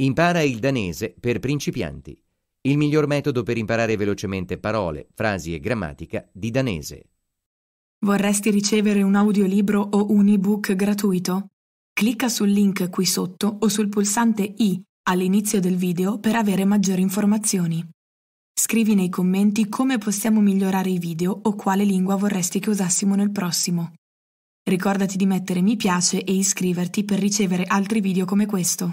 Impara il danese per principianti. Il miglior metodo per imparare velocemente parole, frasi e grammatica di danese. Vorresti ricevere un audiolibro o un ebook gratuito? Clicca sul link qui sotto o sul pulsante I all'inizio del video per avere maggiori informazioni. Scrivi nei commenti come possiamo migliorare i video o quale lingua vorresti che usassimo nel prossimo. Ricordati di mettere mi piace e iscriverti per ricevere altri video come questo.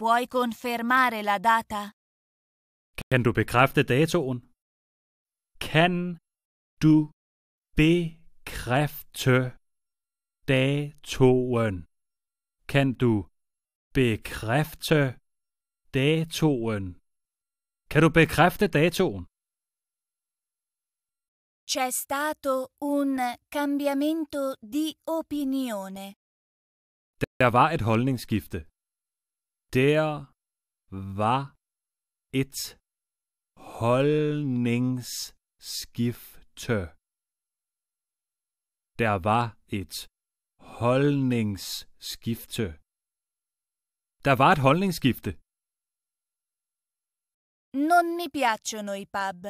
Puoi confermare la data? Kan du bekræfte datoen? Kan du bekræfte datoen? Kan du bekræfte datoen? Kan du bekræfte datoen? C'è stato un cambiamento di opinione. Der var et holdningsskifte. Der war et holdningsskifte. Der var et holdningsskifte. Der var et holdningsskifte. Non mi piacciono i pub.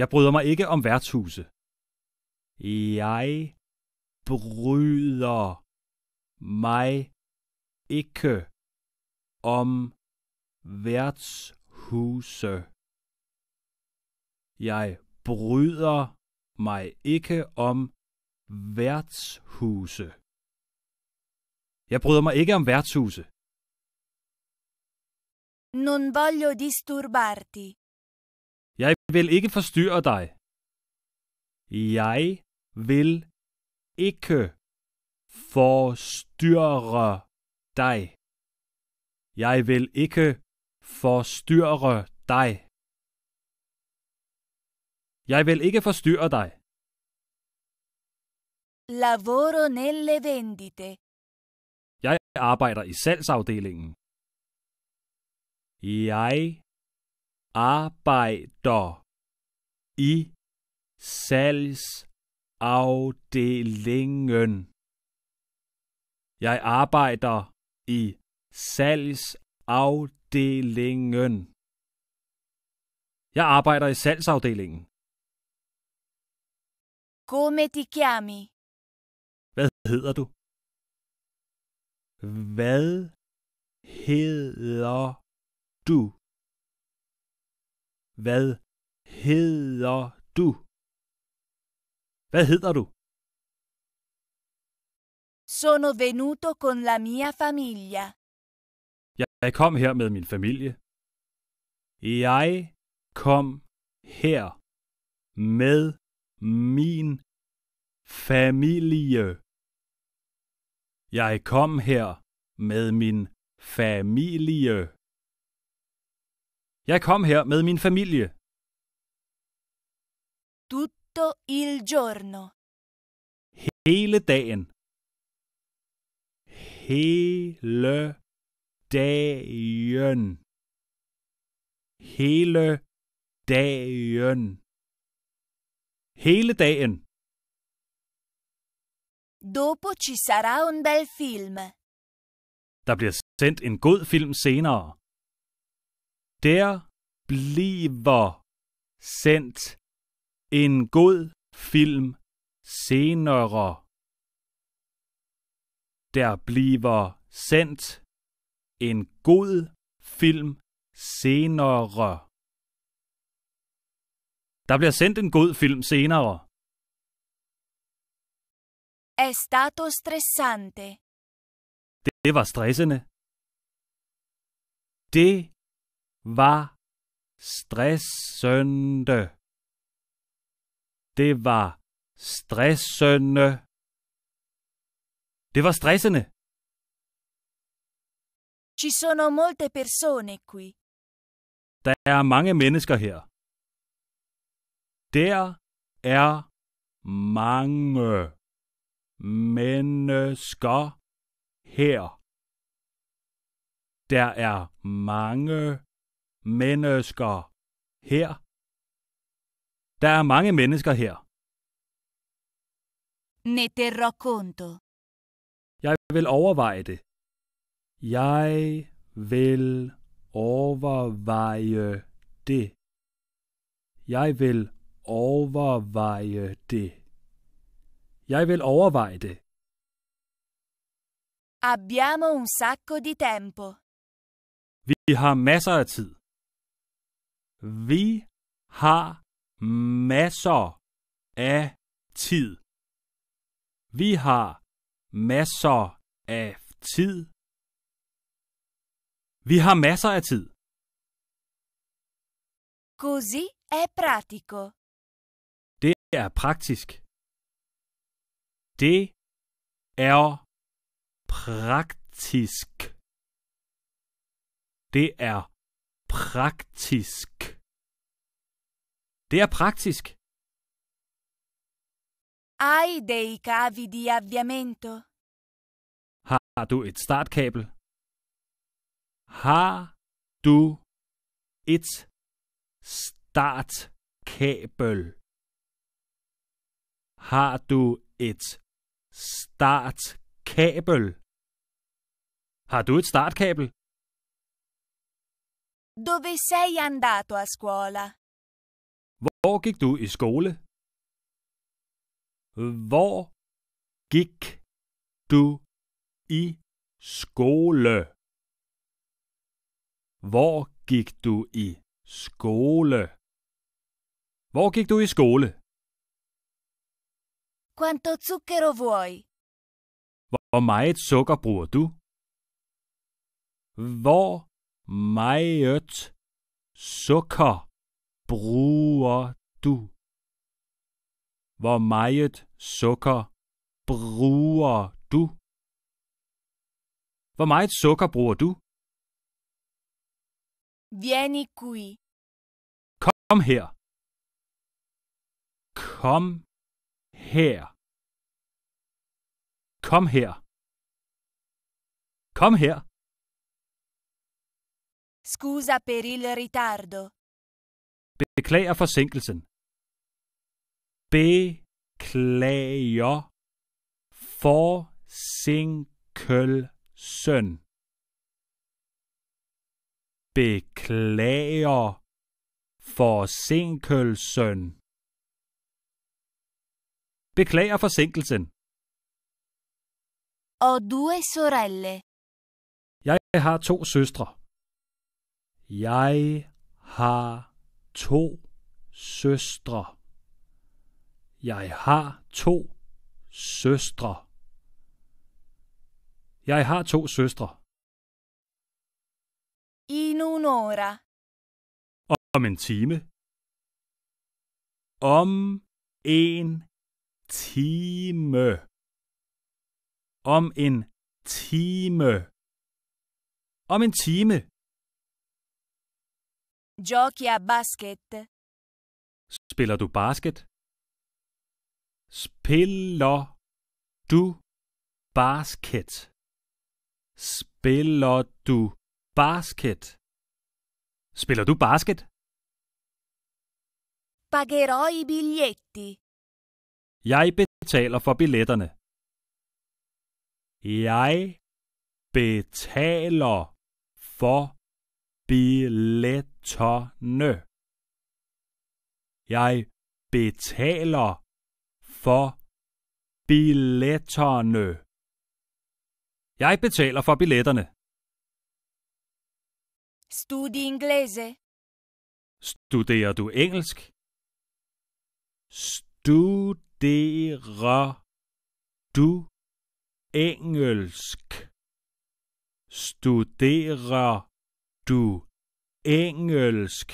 Jeg bryder mig ikke om værtshuse. Jeg bryder mig ikke om værtshuse. Jeg bryder mig ikke om værtshuse. Jeg bryder mig ikke om værtshuse. Non voglio disturbarti. Jeg vil ikke forstyrre dig. Jeg vil ikke forstyrre dig. Jeg vil ikke forstyrre dig. Jeg vil ikke forstyrre dig. Lavoro nelle vendite. Jeg arbejder i salgsafdelingen. Jeg arbejder i salgsafdelingen. Jeg arbejder i Salgsafdelingen. Jeg arbejder i salgsafdelingen. Come ti chiami? Hvad hedder du? Hvad hedder du? Hvad hedder du? Hvad hedder du? Sono venuto con la mia famiglia. Jeg kom her med min familie. Jeg kom her med min familie. Jeg kom her med min familie. Jeg kom her med min familie. Tutto il giorno. Hele dagen. Hele dagen. Hele dagen. Hele dagen. Dopo ci sarà un bel film. Der bliver sendt en god film senere. Der bliver sendt en god film senere. Der bliver sendt en god film senere. Der bliver sendt en god film senere. È stato stressante. Det, det var stressende. Det var stressende. Det var stressende. Det var stressende. Ci sono molte persone qui. Der er mange mennesker her. Der er mange mennesker her. Der er mange mennesker her. Der er mange mennesker her. Ne terrò conto. Jeg vil overveje det. Jeg vil overveje det. Jeg vil overveje det. Jeg vil overveje det. Abbiamo un sacco di tempo. Vi har masser af tid. Vi har masser af tid. Vi har masser af tid. Vi har masser af tid. Così è pratico. Det er praktisk. Det er praktisk. Det er praktisk. Det er praktisk. Hai dei cavi di avviamento? Har du et startkabel? Har du et startkabel? Har du et startkabel? Har du et startkabel? Dove sei andato a scuola? Hvor gik du i skole? Hvor gik du i skole? Hvor gik du i skole? Hvor gik du i skole? Quanto zucchero vuoi? Hvor meget sukker bruger du? Hvor meget sukker bruger du? Hvor meget sukker bruger du? Hvor meget sukker bruger du? Vieni qui. Kom her. Kom her. Kom her. Kom her. Scusa per il ritardo. Beklager forsinkelsen. Beklager forsinkelsen. beklager forsinkelsen. Beklager forsinkelsen. Ho due sorelle. Jeg har to søstre. Jeg har to søstre. Jeg har to søstre. Jeg har to søstre. In un'ora. Om en time. Om en time. Om en time. Om en time. Giochi a basket. Spiller du basket? Spiller du basket? Spiller du Basket. Spiller du basket? Pagherò i biglietti. Jeg betaler for billetterne. Jeg betaler for billetterne. Jeg betaler for billetterne. Jeg betaler for billetterne. Studi inglese? Studerer du engelsk? Studerer du engelsk? Studerer du engelsk?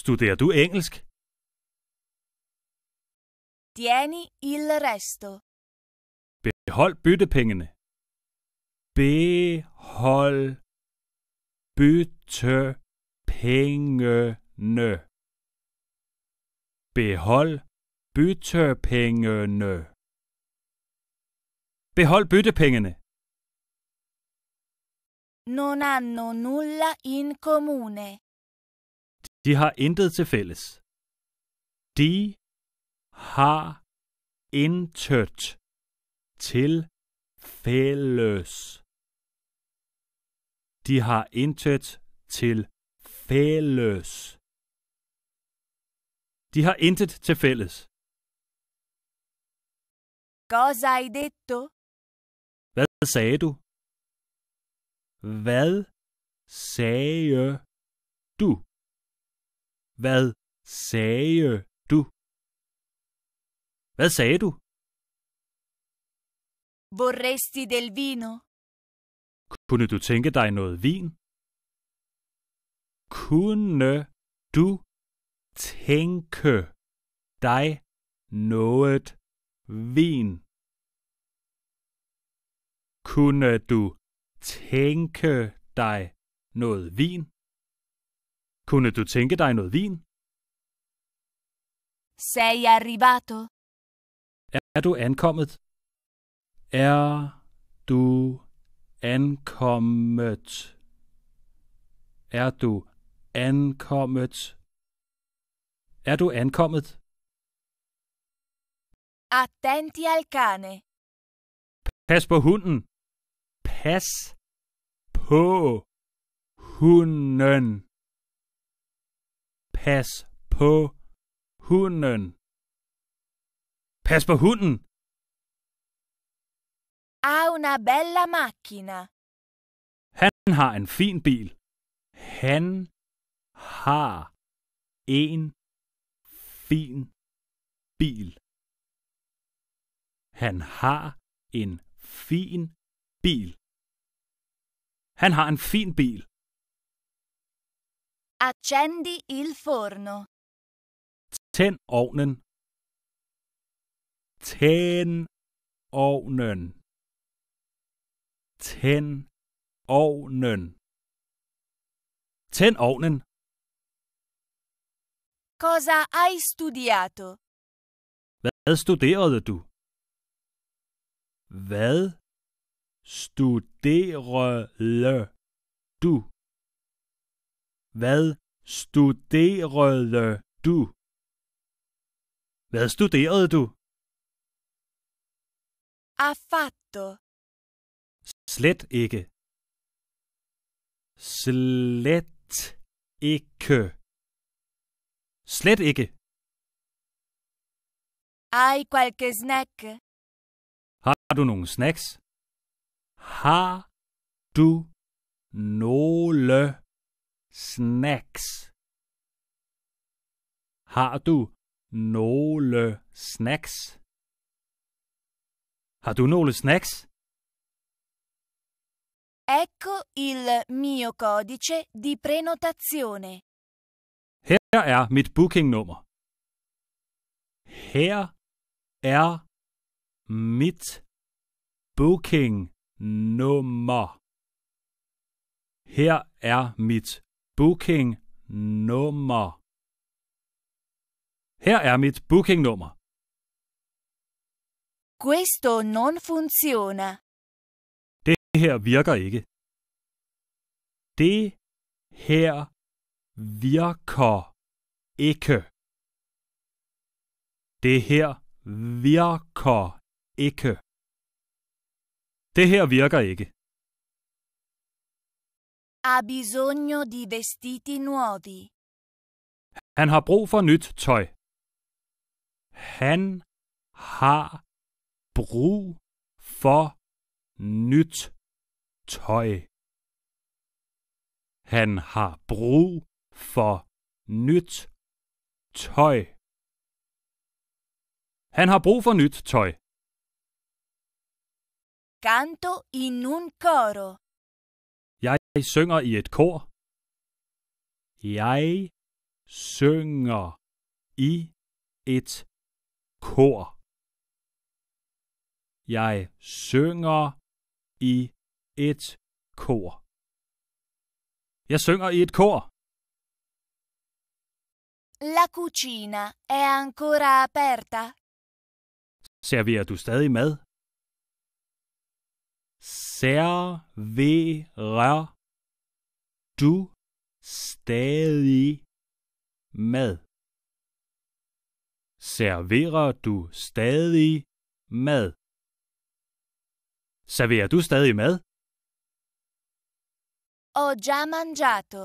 Studerer du engelsk? Tieni il resto. Behold byttepengene. Behold bytte pengene. Behold byttepengene. Behold byttepengene. Non hanno nulla in comune. De har intet til fælles. De har intet til fælles. De har intet til fælles. De har intet til fælles. Cosa hai detto? Hvad sagde du? Hvad sagde du? Hvad sagde du? Hvad sagde du? Vorresti del vino? Kunne du tænke dig noget vin? Kunne du tænke dig noget vin? Kunne du tænke dig noget vin? Kunne du tænke dig noget vin? Sei arrivato? Er du ankommet? Er du ankommet? Er du ankommet? Er du ankommet? Attenti al cane. Pas på hunden. Pas på hunden. Pas på hunden. Pas på hunden. Ha una bella macchina. Han har en fin bil. Han har en fin bil. Han har en fin bil. Han har en fin bil. Accendi il forno. Tænd ovnen. Tænd ovnen. Tænd ovnen. Tænd ovnen. Cosa hai studiato? Hvad studerede du? Hvad studerede du? Hvad studerede du? Hvad studerede du? fatto. Slet ikke. Slet ikke. Slet ikke. Hai qualche snack? Har du nogle snacks? Har du nogle snacks? Har du nogle snacks? Har du nogle snacks? Ecco il mio codice di prenotazione. Her er mit bookingnummer. Her er mit bookingnummer. Her er mit bookingnummer. Her er mit bookingnummer. Questo non funziona. det her virker ikke. Det her virker ikke. Det her virker ikke. Det her virker ikke. Ha bisogno di vestiti nuovi. Han har brug for nyt tøj. Han har brug for nyt tøj. Han har brug for nyt tøj. Han har brug for nyt tøj. Canto in un coro. Jeg synger i et kor. Jeg synger i et kor. Jeg synger i et kor. Jeg synger i et kor. La cucina è ancora aperta. Serverer du stadig mad? Serverer du stadig mad? Serverer du stadig mad? Serverer du stadig mad? Ho già mangiato.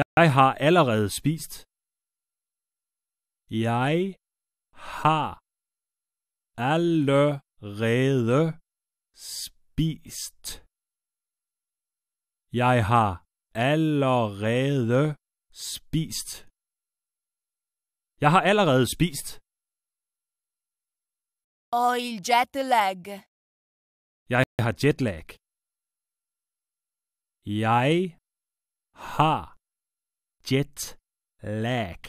Jeg har allerede spist. Jeg har allerede spist. Jeg har allerede spist. Jeg har allerede spist. Og il jet lag. Jeg har jetlag. Jeg har jet lag.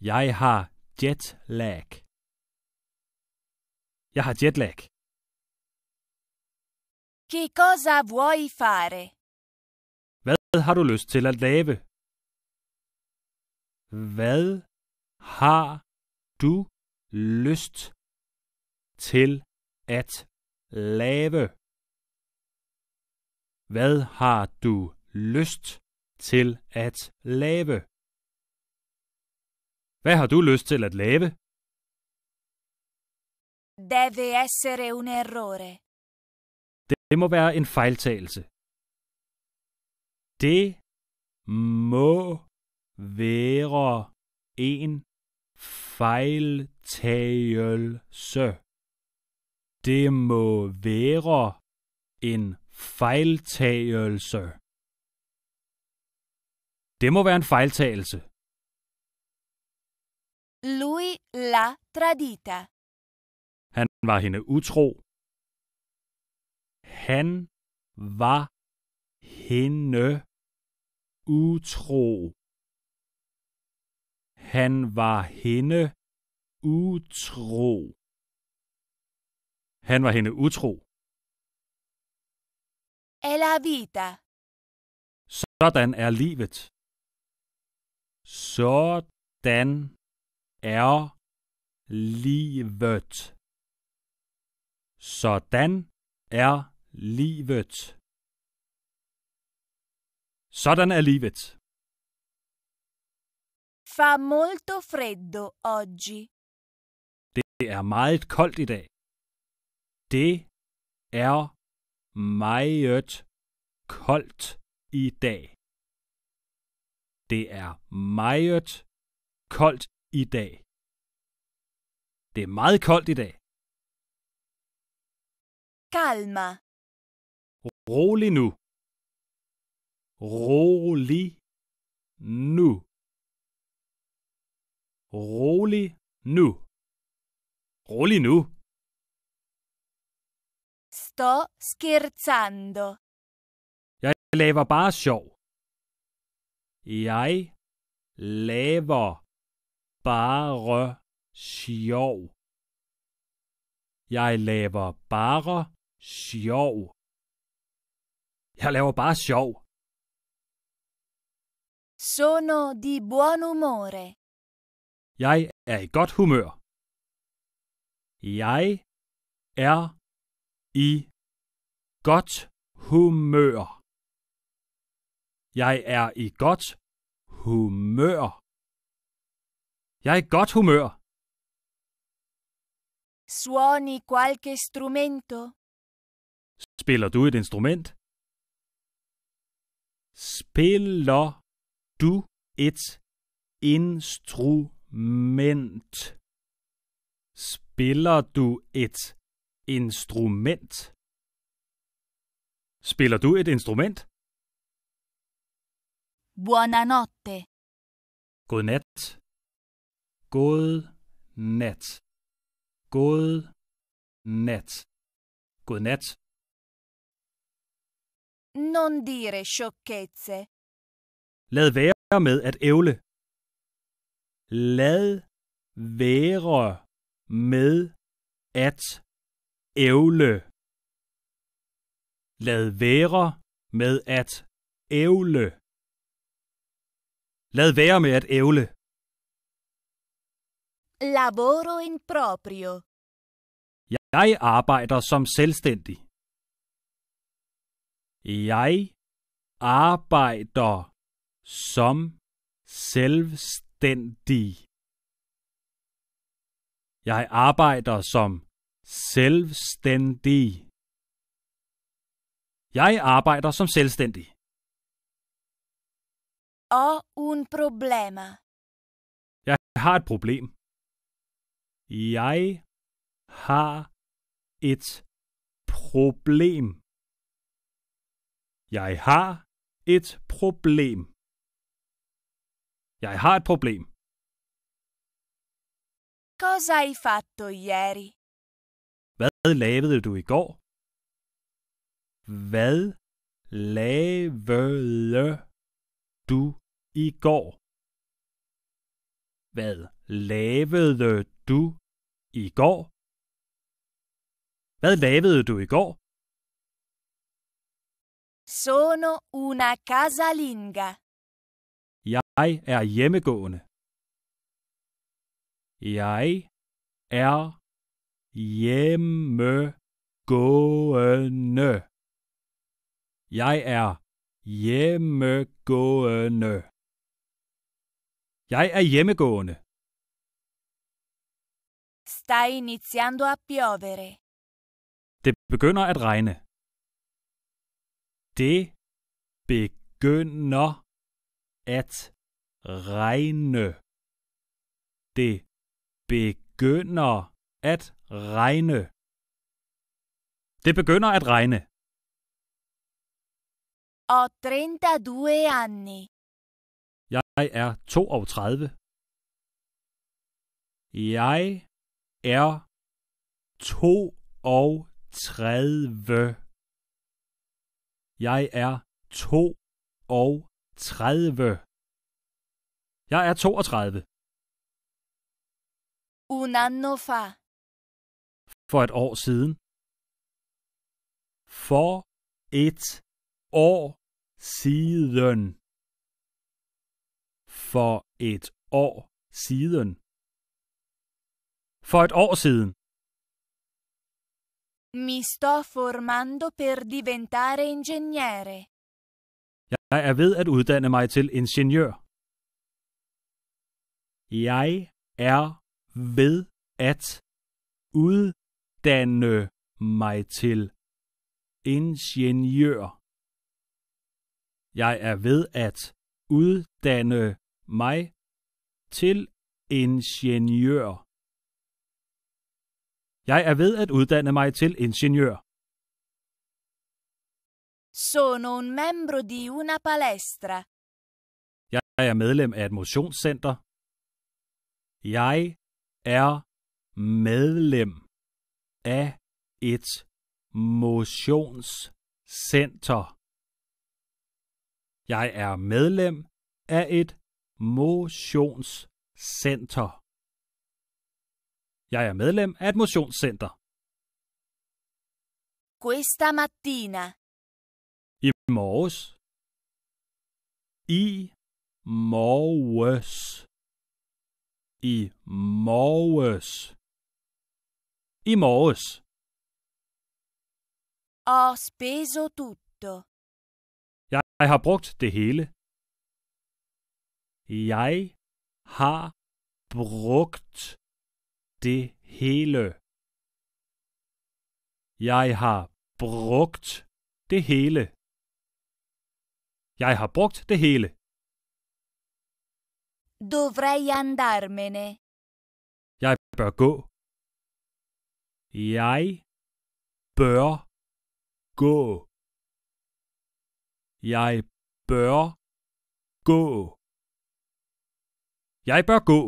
Jeg har jet lag. Jeg har jet lag. Che cosa vuoi fare? Hvad har du lyst til at lave? Hvad har du lyst til at lave? Hvad har du lyst til at lave? Hvad har du lyst til at lave? Deve essere un errore. Det må være en fejltagelse. Det må være en fejltagelse. Det må være en Fejltagelse. Det må være en fejltagelse. Lui la tradita. Han var hende utro. Han var hende utro. Han var hende utro. Han var hende utro la vita. Sådan er livet. Sådan er livet. Sådan er livet. Sådan er livet. Fa molto freddo oggi. Det er meget koldt i dag. Det er meget koldt i dag. Det er meget koldt i dag. Det er meget koldt i dag. Kalma. Rolig nu. Rolig nu. Rolig nu. Rolig nu. Sto scherzando. Jeg laver bare sjov. Jeg laver bare sjov. Jeg laver bare sjov. Jeg laver bare sjov. Sono di buon umore. Jeg er i godt humør. Jeg er i godt humør. Jeg er i godt humør. Jeg er i godt humør. Suoni qualche strumento? Spiller du et instrument? Spiller du et instrument? Spiller du et Instrument. Spiller du et instrument? Buonanotte. God nat. God nat. God nat. God nat. Non dire sciocchezze. Lad være med at ævle. Lad være med at ævle. Lad være med at ævle. Lad være med at ævle. Lavoro in proprio. Jeg arbejder som selvstændig. Jeg arbejder som selvstændig. Jeg arbejder som Selvstændig. Jeg arbejder som selvstændig. Ho un problema. Jeg har et problem. Jeg har et problem. Jeg har et problem. Jeg har et problem. Cosa hai fatto ieri? Hvad lavede du i går? Hvad lavede du i går? Hvad lavede du i går? Hvad lavede du i går? Sono una casalinga. Jeg er hjemmegående. Jeg er hjemme gående. Jeg er hjemmegående. Jeg er hjemmegående. Sta iniziando a piovere. Det begynder at regne. Det begynder at regne. Det begynder at regne. Det begynder at regne. Og 32 anni. Jeg er 32. Jeg er 32. Jeg er 32. Jeg er 32. Un anno fa for et år siden. For et år siden. For et år siden. For et år siden. Mi sto formando per diventare ingegnere. Jeg er ved at uddanne mig til ingeniør. Jeg er ved at ud uddanne mig til ingeniør. Jeg er ved at uddanne mig til ingeniør. Jeg er ved at uddanne mig til ingeniør. Sono un membro di una palestra. Jeg er medlem af et motionscenter. Jeg er medlem af et motionscenter. Jeg er medlem af et motionscenter. Jeg er medlem af et motionscenter. Questa mattina. I morges. I morges. I morges. I morges. Ho speso tutto. Jeg har brugt det hele. Jeg har brugt det hele. Jeg har brugt det hele. Jeg har brugt det hele. Dovrei andarmene. Jeg bør gå. Jeg bør gå. Jeg bør gå. Jeg bør gå.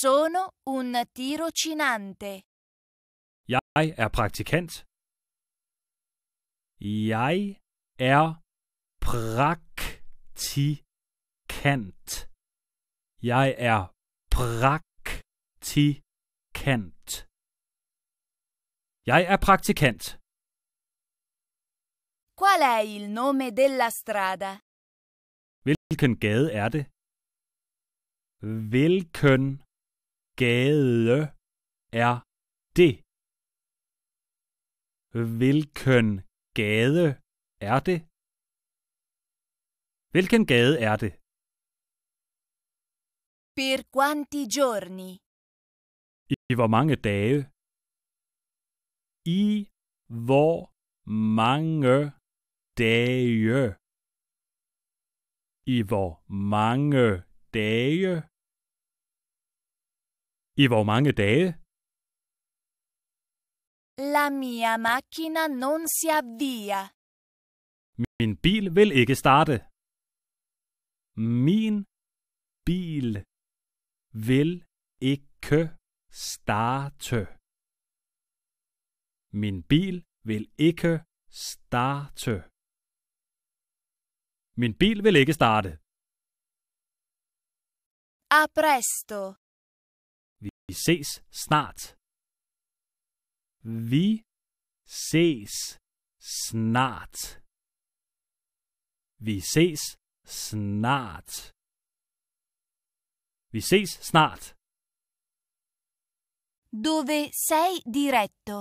Sono un tirocinante. Jeg er praktikant. Jeg er praktikant. Jeg er praktikant praktikant. Jeg er praktikant. Qual è il nome della strada? Hvilken gade er det? Hvilken gade er det? Hvilken gade er det? Hvilken gade er det? Per quanti giorni? I hvor mange dage? I hvor mange dage? I hvor mange dage? I hvor mange dage? La mia macchina non si avvia. Min bil vil ikke starte. Min bil vil ikke starte. Min bil vil ikke starte. Min bil vil ikke starte. A presto. Vi ses snart. Vi ses snart. Vi ses snart. Vi ses snart. Dove sei diretto?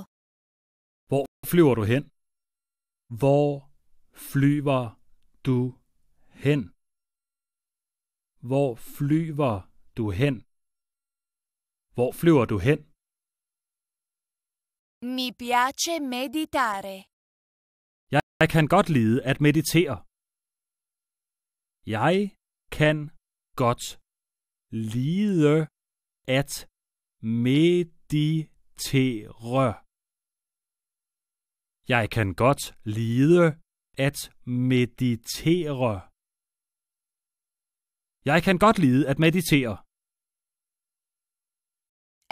Hvor flyver du hen? Hvor flyver du hen? Hvor flyver du hen? Hvor flyver du hen? Mi piace meditare. Jeg kan godt lide at meditere. Jeg kan godt lide at med irritere. Jeg kan godt lide at meditere. Jeg kan godt lide at meditere.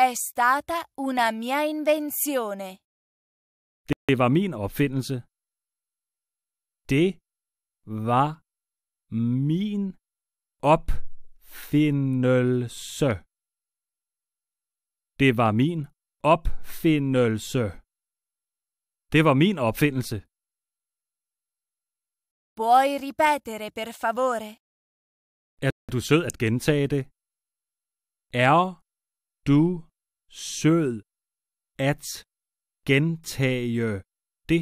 È stata una mia invenzione. Det var min opfindelse. Det var min opfindelse. Det var min opfindelse. Det var min opfindelse. Puoi ripetere per favore? Er du sød at gentage det? Er du sød at gentage det?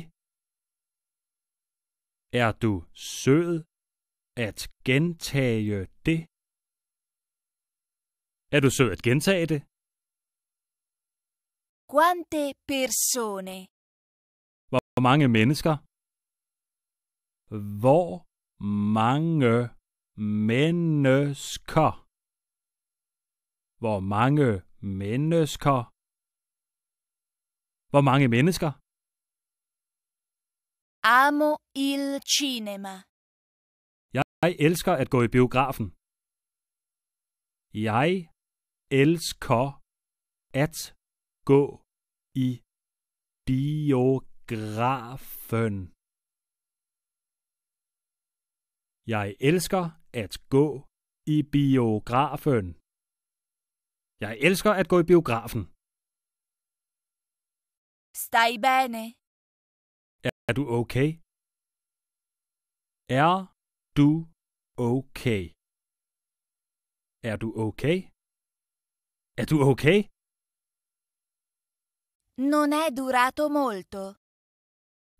Er du sød at gentage det? Er du sød at gentage det? Quante persone? Hvor mange mennesker? Hvor mange mennesker? Hvor mange mennesker? Hvor mange mennesker? Amo il cinema. Jeg elsker at gå i biografen. Jeg elsker at gå i biografen. Jeg elsker at gå i biografen. Jeg elsker at gå i biografen. Stai bene. Er du okay? Er du okay? Er du okay? Er du okay? Non è durato molto.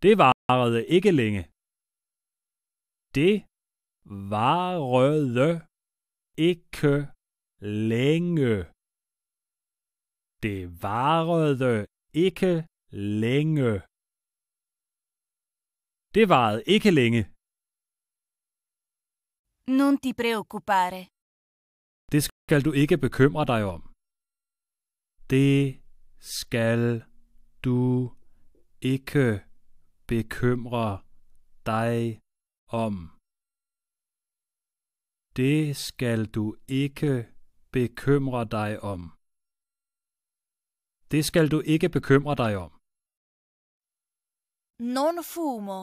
Det varede ikke længe. Det varede ikke længe. Det varede ikke længe. Det varede ikke længe. Non ti preoccupare. Det skal du ikke bekymre dig om. Det skal du ikke bekymre dig om. Det skal du ikke bekymre dig om. Det skal du ikke bekymre dig om. Non fumo.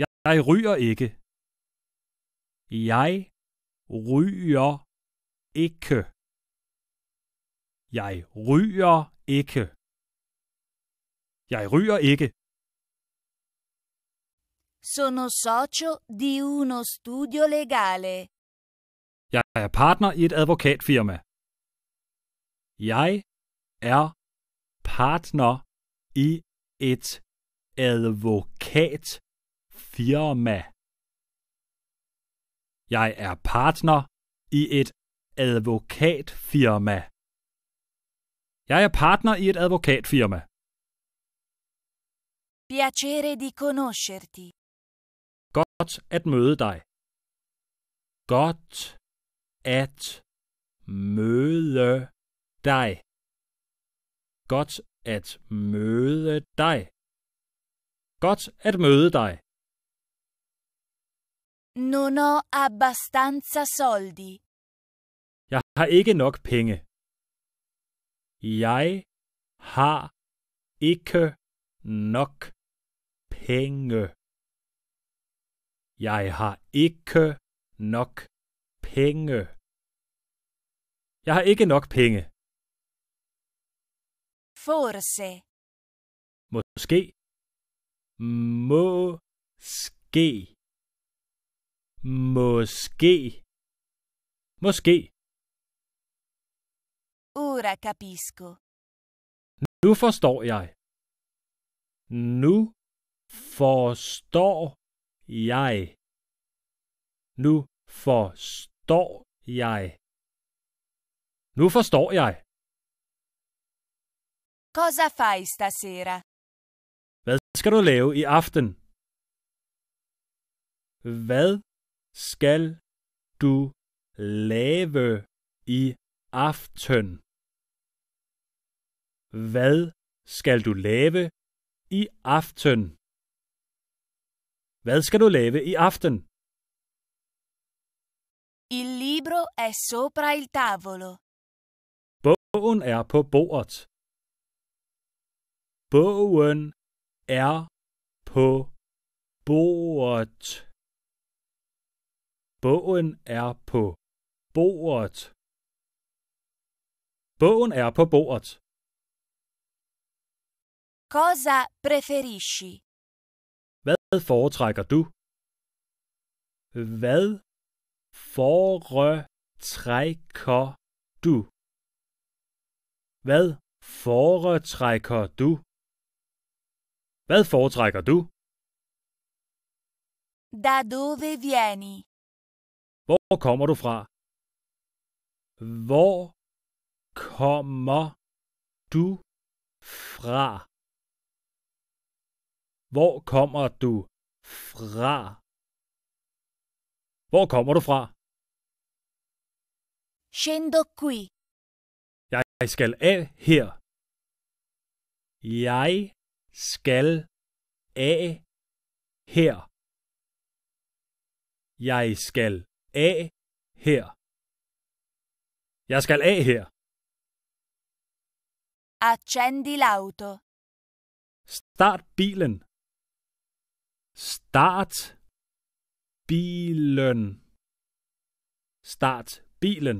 Jeg, jeg ryger ikke. Jeg ryger ikke. Jeg ryger ikke. Jeg ryger ikke. Sono socio di uno studio legale. Jeg er partner i et advokatfirma. Jeg er partner i et advokatfirma. Jeg er partner i et advokatfirma. Jeg er partner i et advokatfirma. Piacere di conoscerti. Godt at møde dig. Godt at møde dig. Godt at møde dig. Godt at møde dig. Non ho abbastanza soldi. Jeg har ikke nok penge. Jeg har ikke nok penge. Jeg har ikke nok penge. Jeg har ikke nok penge. Forse. Måske. Måske. Måske. Måske. Ora capisco. Nu forstår jeg. Nu forstår jeg. Nu forstår jeg. Nu forstår jeg. Cosa fai stasera? Hvad skal du lave i aften? Hvad skal du lave i aften? Hvad skal du lave i aften? Hvad skal du lave i aften? Il libro è sopra il tavolo. Bogen er på bordet. Bogen er på bordet. Bogen er på bordet. Bogen er på bordet. Cosa preferisci? Hvad foretrækker du? Hvad foretrækker du? Hvad foretrækker du? Hvad foretrækker du? Da dove vieni? Hvor kommer du fra? Hvor kommer du fra? Hvor kommer du fra? Hvor kommer du fra? Scendo qui. Jeg skal af her. Jeg skal af her. Jeg skal af her. Jeg skal af her. Accendi l'auto. Start bilen. Start bilen. Start bilen.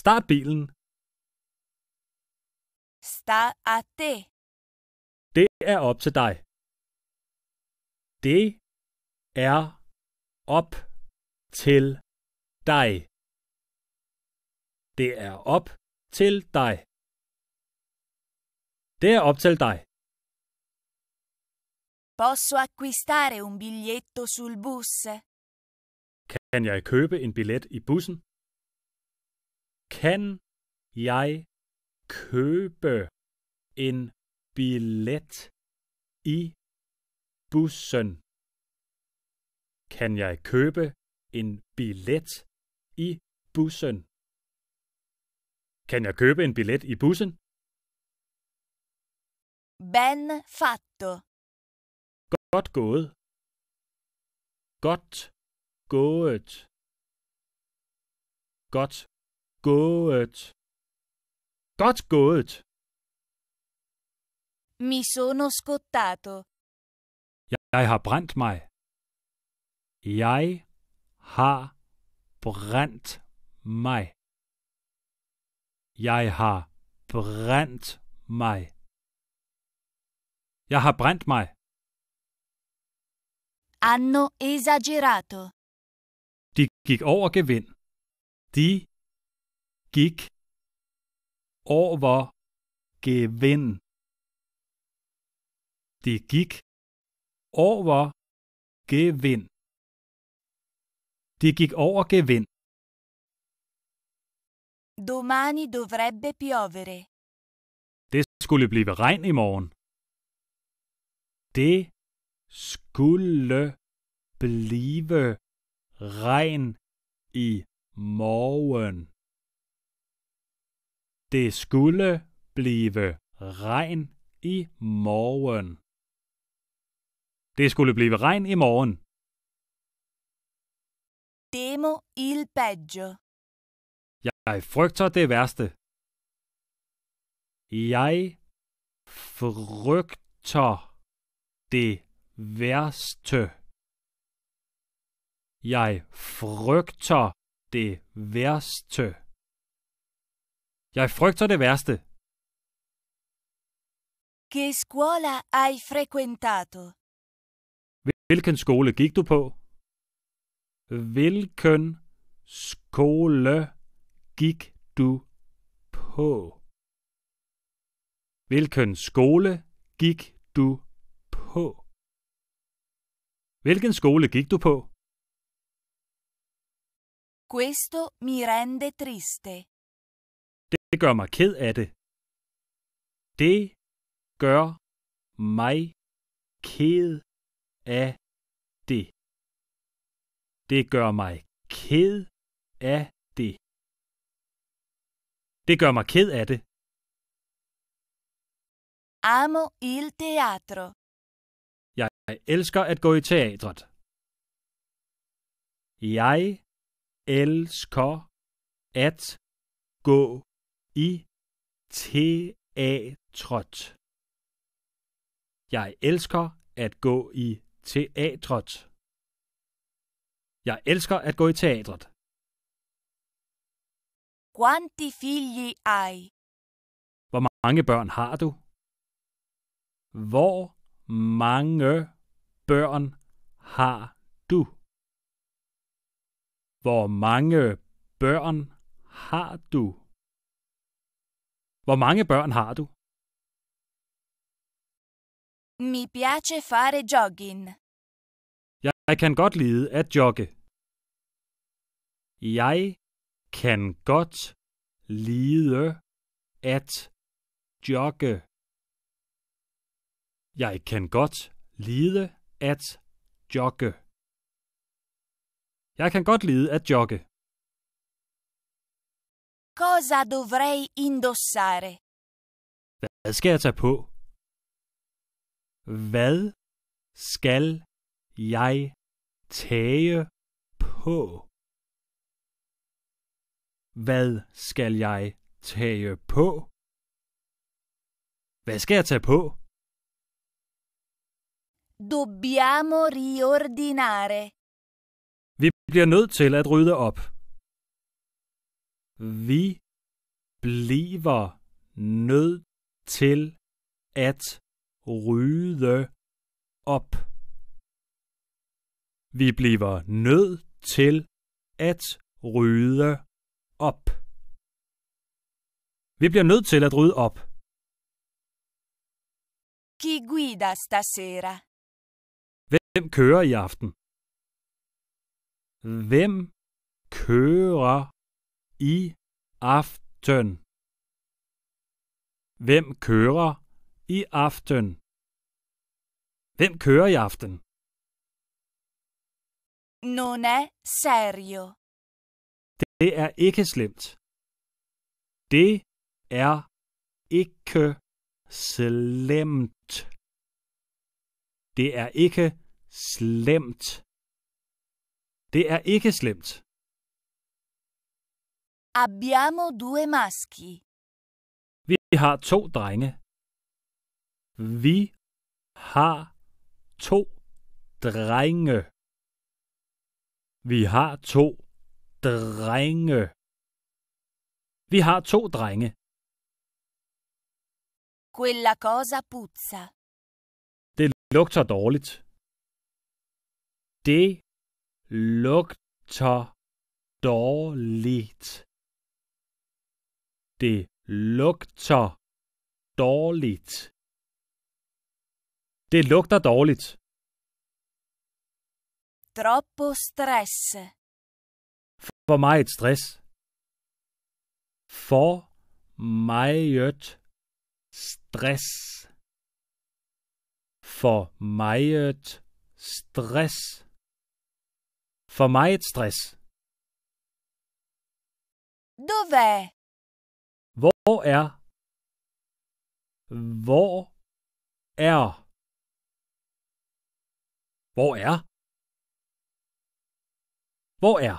Start bilen. Start det. Det er op til dig. Det er op til dig. Det er op til dig. Det er op til dig. Posso acquistare un biglietto sul bus? Kan jeg købe en billet i bussen? Kan jeg købe en billet i bussen? Kan jeg købe en billet i bussen? Kan jeg købe en billet i bussen? Ben fatto. Godt gået. Godt gået. Godt gået. Godt gået. Mi sono scottato. Jeg har brændt mig. Jeg har brændt mig. Jeg har brændt mig. Jeg har brændt mig. Hanno esagerato. De gik over gevind. De gik over gevind. De gik over gevind. De gik over gevind. Domani dovrebbe piovere. Det skulle blive regn i morgen. Det skulle blive regn i morgen. Det skulle blive regn i morgen. Det skulle blive regn i morgen. Demo il peggio. Jeg frygter det værste. Jeg frygter det værste. Jeg frygter det værste. Jeg frygter det værste. Che scuola hai frequentato? Hvilken skole gik du på? Hvilken skole gik du på? Hvilken skole gik du på? Hvilken skole gik du på? Questo mi rende triste. Det gør mig ked af det. Det gør mig ked af det. Det gør mig ked af det. Det gør mig ked af det. Amo il teatro. Jeg elsker at gå i teatret. Jeg elsker at gå i teatret. Jeg elsker at gå i teatret. Jeg elsker at gå i teatret. Quanti figli hai? Hvor mange børn har du? Hvor mange børn har du? Hvor mange børn har du? Hvor mange børn har du? Mi piace fare jogging. Jeg kan godt lide at jogge. Jeg kan godt lide at jogge. Jeg kan godt lide at jogge. Jeg kan godt lide at jogge. Cosa dovrei indossare? Hvad skal jeg tage på? Hvad skal jeg tage på? Hvad skal jeg tage på? Hvad skal jeg tage på? Dobbiamo riordinare. Vi bliver nødt til at rydde op. Vi bliver nødt til at rydde op. Vi bliver nødt til at rydde op. Vi bliver nødt til at rydde op. Chi guida stasera? Hvem kører i aften? Hvem kører i aften? Hvem kører i aften? Hvem kører i aften? Non è serio. Det er ikke slemt. Det er ikke slemt. Det er ikke slemt. Det er ikke slemt. Abbiamo due maschi. Vi har to drenge. Vi har to drenge. Vi har to drenge. Vi har to drenge. Quella cosa puzza. Det lugter dårligt. Det lugter dårligt. Det lugter dårligt. Det lugter dårligt. Troppo stress. For meget stress. For meget stress. For meget stress. For meget stress. Dov'è? Hvor er? Hvor er? Hvor er? Hvor er?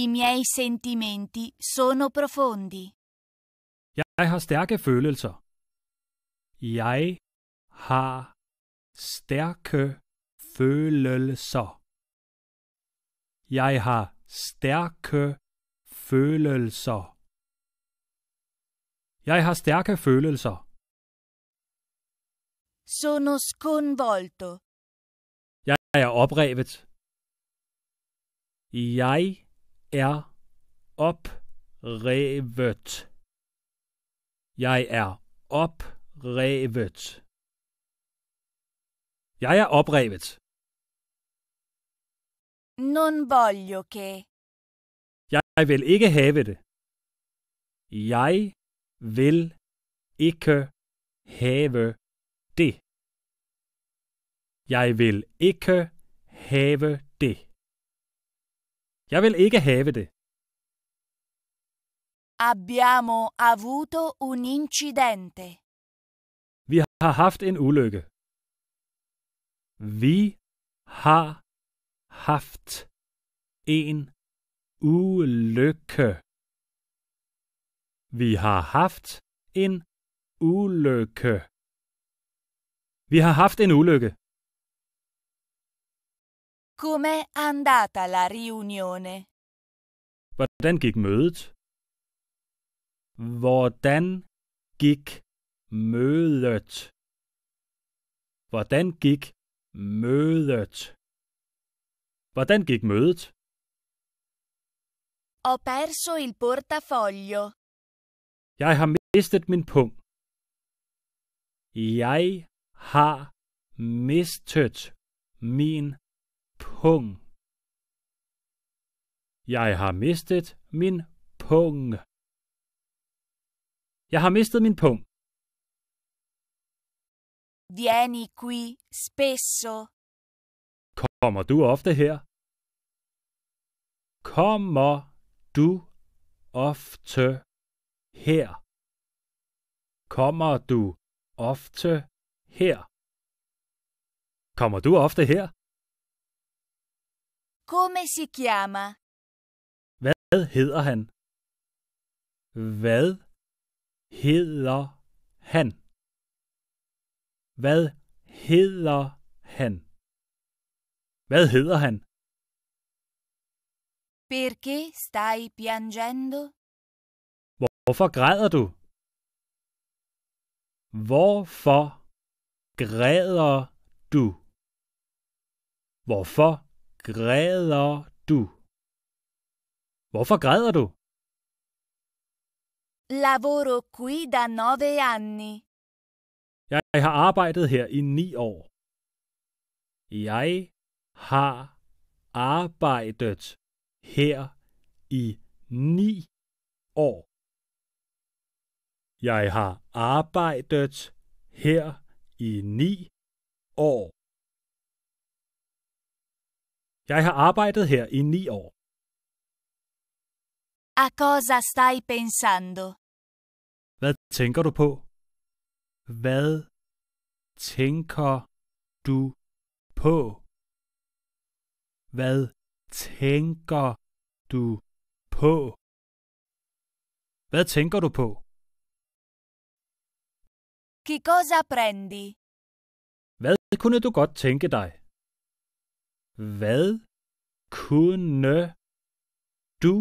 I miei sentimenti sono profondi. Jeg har stærke følelser. Jeg har stærke følelser. Jeg har stærke følelser. Jeg har stærke følelser. Sono sconvolto. Jeg er oprevet. Jeg er oprevet. Jeg er oprevet. Jeg er oprevet. Non voglio che. Jeg vil ikke have det. Jeg vil ikke have det. Jeg vil ikke have det. Jeg vil ikke have det. Abbiamo avuto un incidente. Vi har haft en ulykke. Vi har haft en ulykke. Vi har haft en ulykke. Vi har haft en ulykke. Come andata la riunione? Hvordan gik mødet? Hvordan gik mødet? Hvordan gik mødet? Hvordan gik mødet? Ho perso il portafoglio. Jeg har mistet min pung. Jeg har mistet min pung. Jeg har mistet min pung. Jeg har mistet min pung. Vieni qui spesso. Kommer du ofte her? Kommer du ofte her? Kommer du ofte her? Kommer du ofte her? Come si chiama? Hvad hedder han? Hvad hedder han? Hvad hedder han? Hvad hedder han? Perché stai piangendo? Hvorfor græder du? Hvorfor græder du? Hvorfor græder du? Hvorfor græder du? Lavoro qui da nove anni. Jeg har arbejdet her i ni år. Jeg har arbejdet her i ni år. Jeg har arbejdet her i ni år. Jeg har arbejdet her i ni år. A cosa stai pensando? Hvad tænker du på? Hvad tænker du på? Hvad tænker du på? Hvad tænker du på? Che cosa prendi? Hvad kunne du godt tænke dig? Hvad kunne du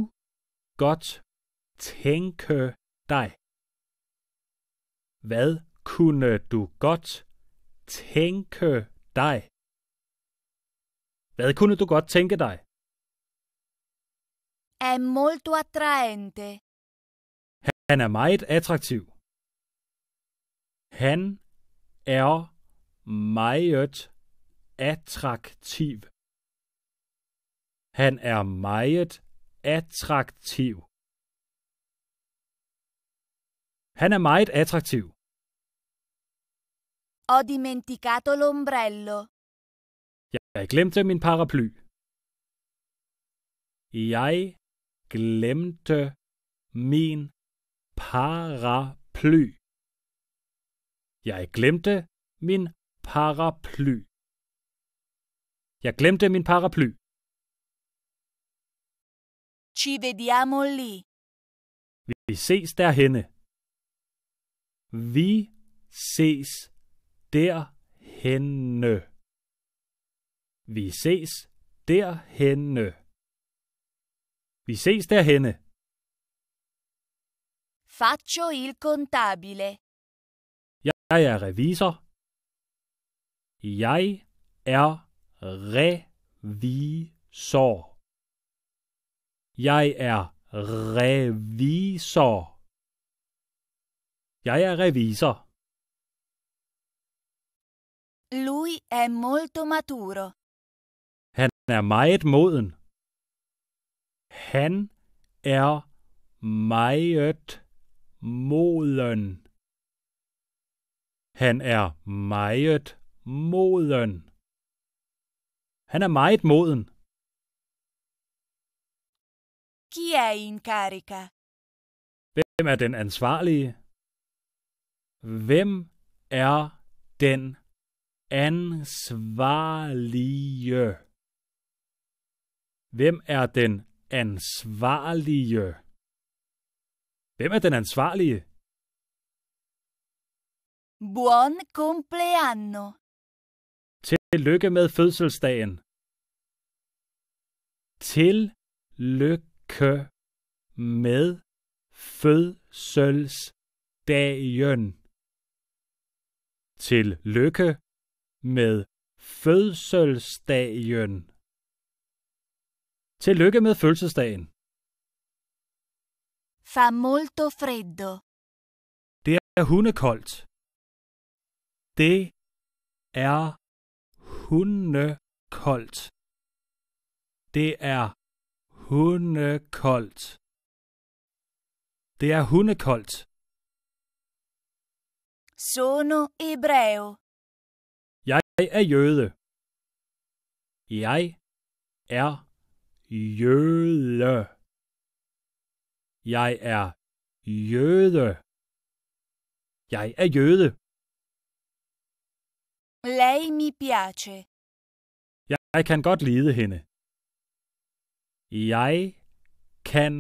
godt tænke dig? Hvad kunne du godt tænke dig? Hvad kunne du godt tænke dig? È molto attraente. Han er meget attraktiv. Han er meget attraktiv. Han er meget attraktiv. Han er meget attraktiv. Ho dimenticato l'ombrello. Jeg glemte min paraply. Jeg glemte min paraply. Jeg glemte min paraply. Jeg glemte min paraply. Ci vediamo lì. Vi ses derhenne. Vi ses derhenne. Vi ses derhenne. Vi ses derhenne. Faccio il contabile. Jeg er revisor. Jeg er revisor. Jeg er revisor. Jeg er revisor. Lui è molto maturo. Han er meget moden. Han er meget moden. Han er meget moden. Han er meget moden. Chi è in carica? Hvem er den ansvarlige? Hvem er den ansvarlige? Hvem er den ansvarlige? Hvem er den ansvarlige? Buon compleanno. Tillykke med fødselsdagen. Tillykke med fødselsdagen. Tillykke med fødselsdagen. Tillykke med fødselsdagen. Fa molto freddo. Det er hundekoldt. Det er hundekoldt. Det er hundekoldt. Det er hundekoldt. Sono ebreo. Jeg er jøde. Jeg er jøde. Jeg er jøde. Jeg er jøde. Lei mi piace. Jeg kan godt lide hende. Jeg kan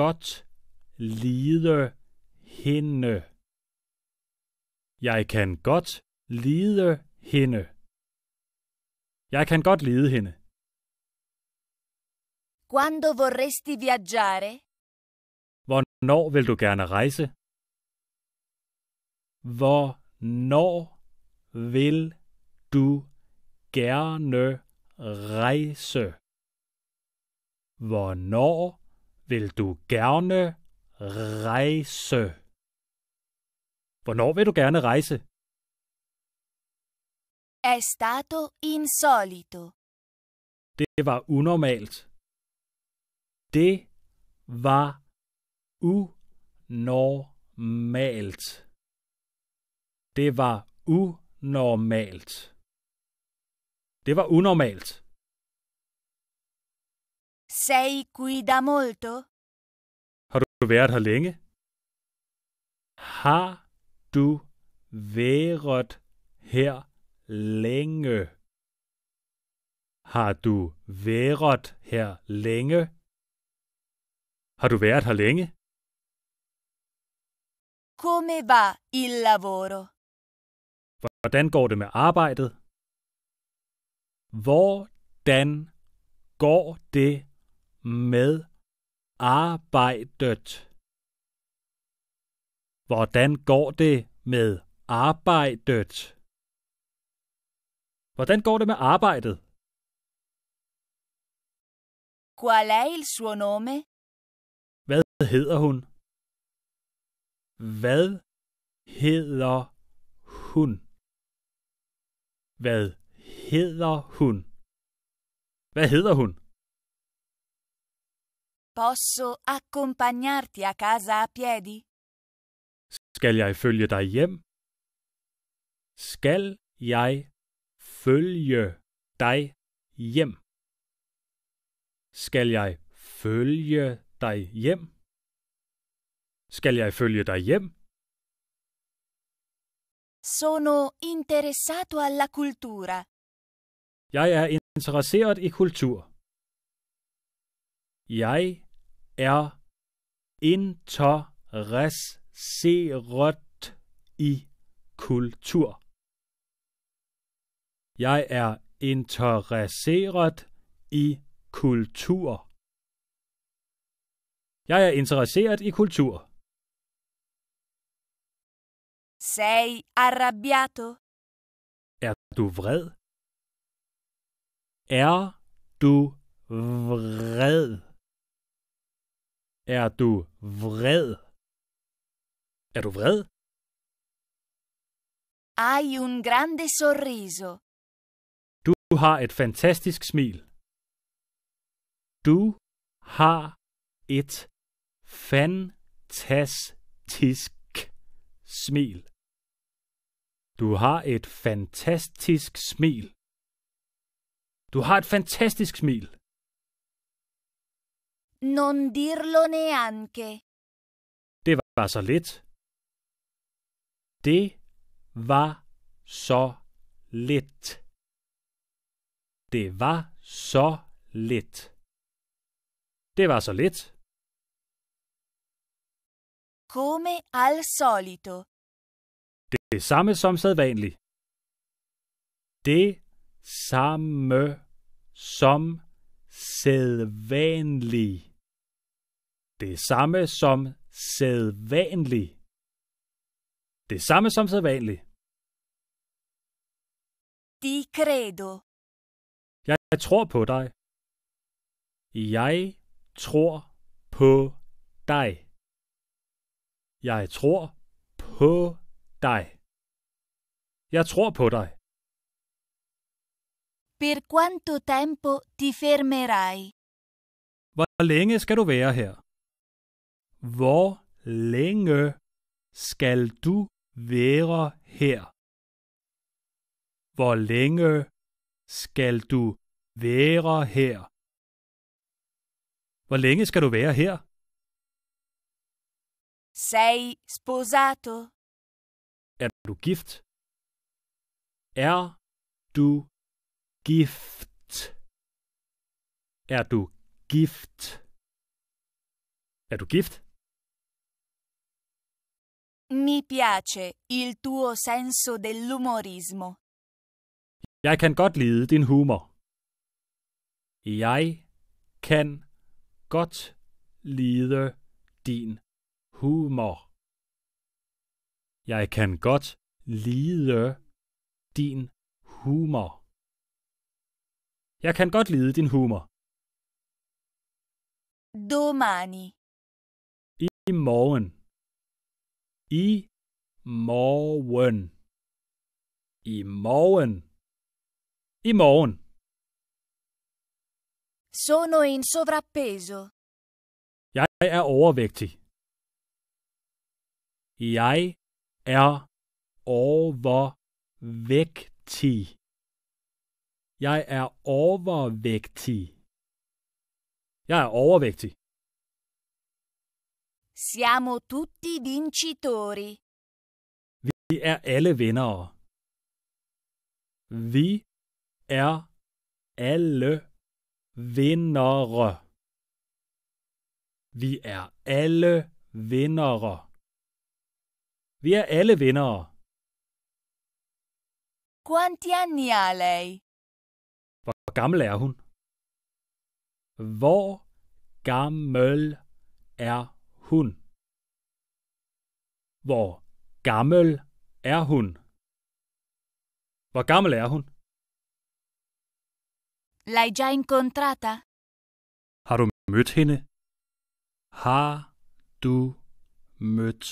godt lide hende. Jeg kan godt lide hende. Jeg kan godt lide hende. Quando vorresti viaggiare? Hvornår vil du gerne rejse? Hvornår vil du gerne rejse? Hvornår vil du gerne rejse? Hvornår vil du gerne rejse? È stato insolito. Det var unormalt. Det var unormalt. Det var unormalt. Det var unormalt. Sei qui da molto? Har du været her længe? Har du været her længe? Har du været her længe? Har du været her længe? Come va il lavoro? Hvordan går det med arbejdet? Hvordan går det med arbejdet? Hvordan går det med arbejdet? Hvordan går det med arbejdet? Qual è il suo nome? Hvad hedder hun? Hvad hedder hun? Hvad hedder hun? Hvad hedder hun? Posso accompagnarti a casa a piedi? Skal jeg følge dig hjem? Skal jeg følge dig hjem? Skal jeg følge dig hjem? Skal jeg følge dig hjem? Sono interessato alla cultura. Jeg er interesseret i kultur. Jeg er interesseret i kultur. Jeg er interesseret i kultur. Jeg er interesseret i kultur. Sei arrabbiato? Er du vred? Er du vred? Er du vred? Er du vred? Hai un grande sorriso. Du har et fantastisk smil. Du har et fantastisk smil. Du har et fantastisk smil. Du har et fantastisk smil. Non dirlo neanche. Det var så lidt. Det var så lidt. Det var så lidt. Det var så lidt. Come al solito. Det samme som sædvanligt. Det samme som sædvanligt. Det samme som sædvanligt. Det samme som sædvanligt. Di credo. Jeg, jeg tror på dig. Jeg tror på dig. Jeg tror på dig. Jeg tror på dig. Per quanto tempo ti fermerai? Hvor længe skal du være her? Hvor længe skal du være her? Hvor længe skal du være her? Hvor længe skal du være her? Sei sposato? Er du gift? Er du gift? Er du gift? Er du gift? Mi piace il tuo senso dell'umorismo. Jeg kan godt lide din humor. Jeg kan godt lide din humor. Jeg kan godt lide din humor. Jeg kan godt lide din humor. Domani. I morgen. I morgen. I morgen. I morgen. Sono in sovrappeso. Jeg er overvægtig. Jeg er overvægtig. Jeg er overvægtig. Jeg er overvægtig. Siamo tutti vincitori. Vi er alle vindere. Vi er alle vindere. Vi er alle vindere. Vi er alle vindere. Quanti anni ha lei? Hvor gammel er hun? Hvor gammel er hun? Hvor gammel er hun? Hvor gammel er hun? L'hai già incontrata? Har du mødt hende? Har du mødt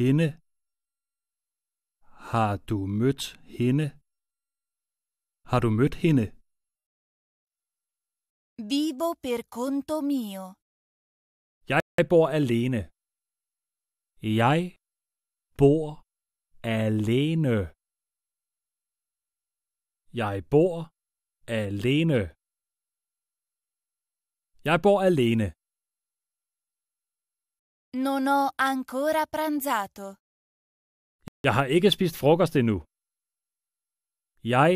hende? Har du mødt hende? Har du mødt hende? Vivo per conto mio. Jeg bor alene. Jeg bor alene. Jeg bor alene. Jeg bor alene. Non ho ancora pranzato. Jeg har ikke spist frokost endnu. Jeg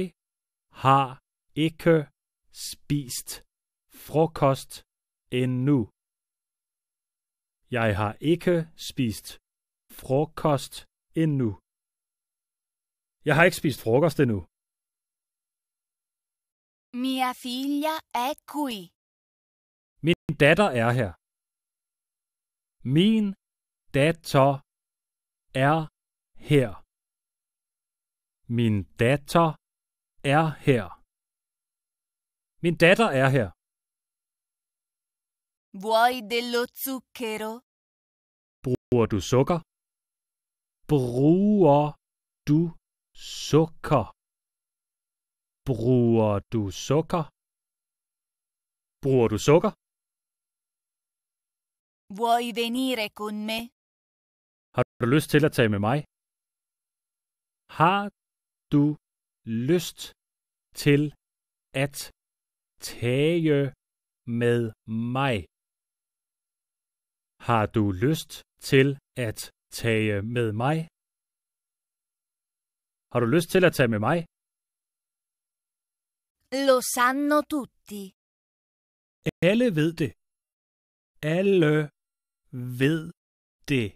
har ikke spist frokost endnu. Jeg har ikke spist frokost endnu. Jeg har ikke spist frokost endnu. Mia figlia è qui. Min datter er her. Min datter er her. Min datter er her. Min datter er her. Vuoi dello zucchero? Bruger du sukker? Bruger du sukker? Bruger du sukker? Bruger du sukker? Vuoi venire con me? Har du lyst til at tage med mig? Har du lyst til at tage med mig? Har du lyst til at tage med mig? Har du lyst til at tage med mig? Lo sanno tutti. Alle ved det. Alle ved det.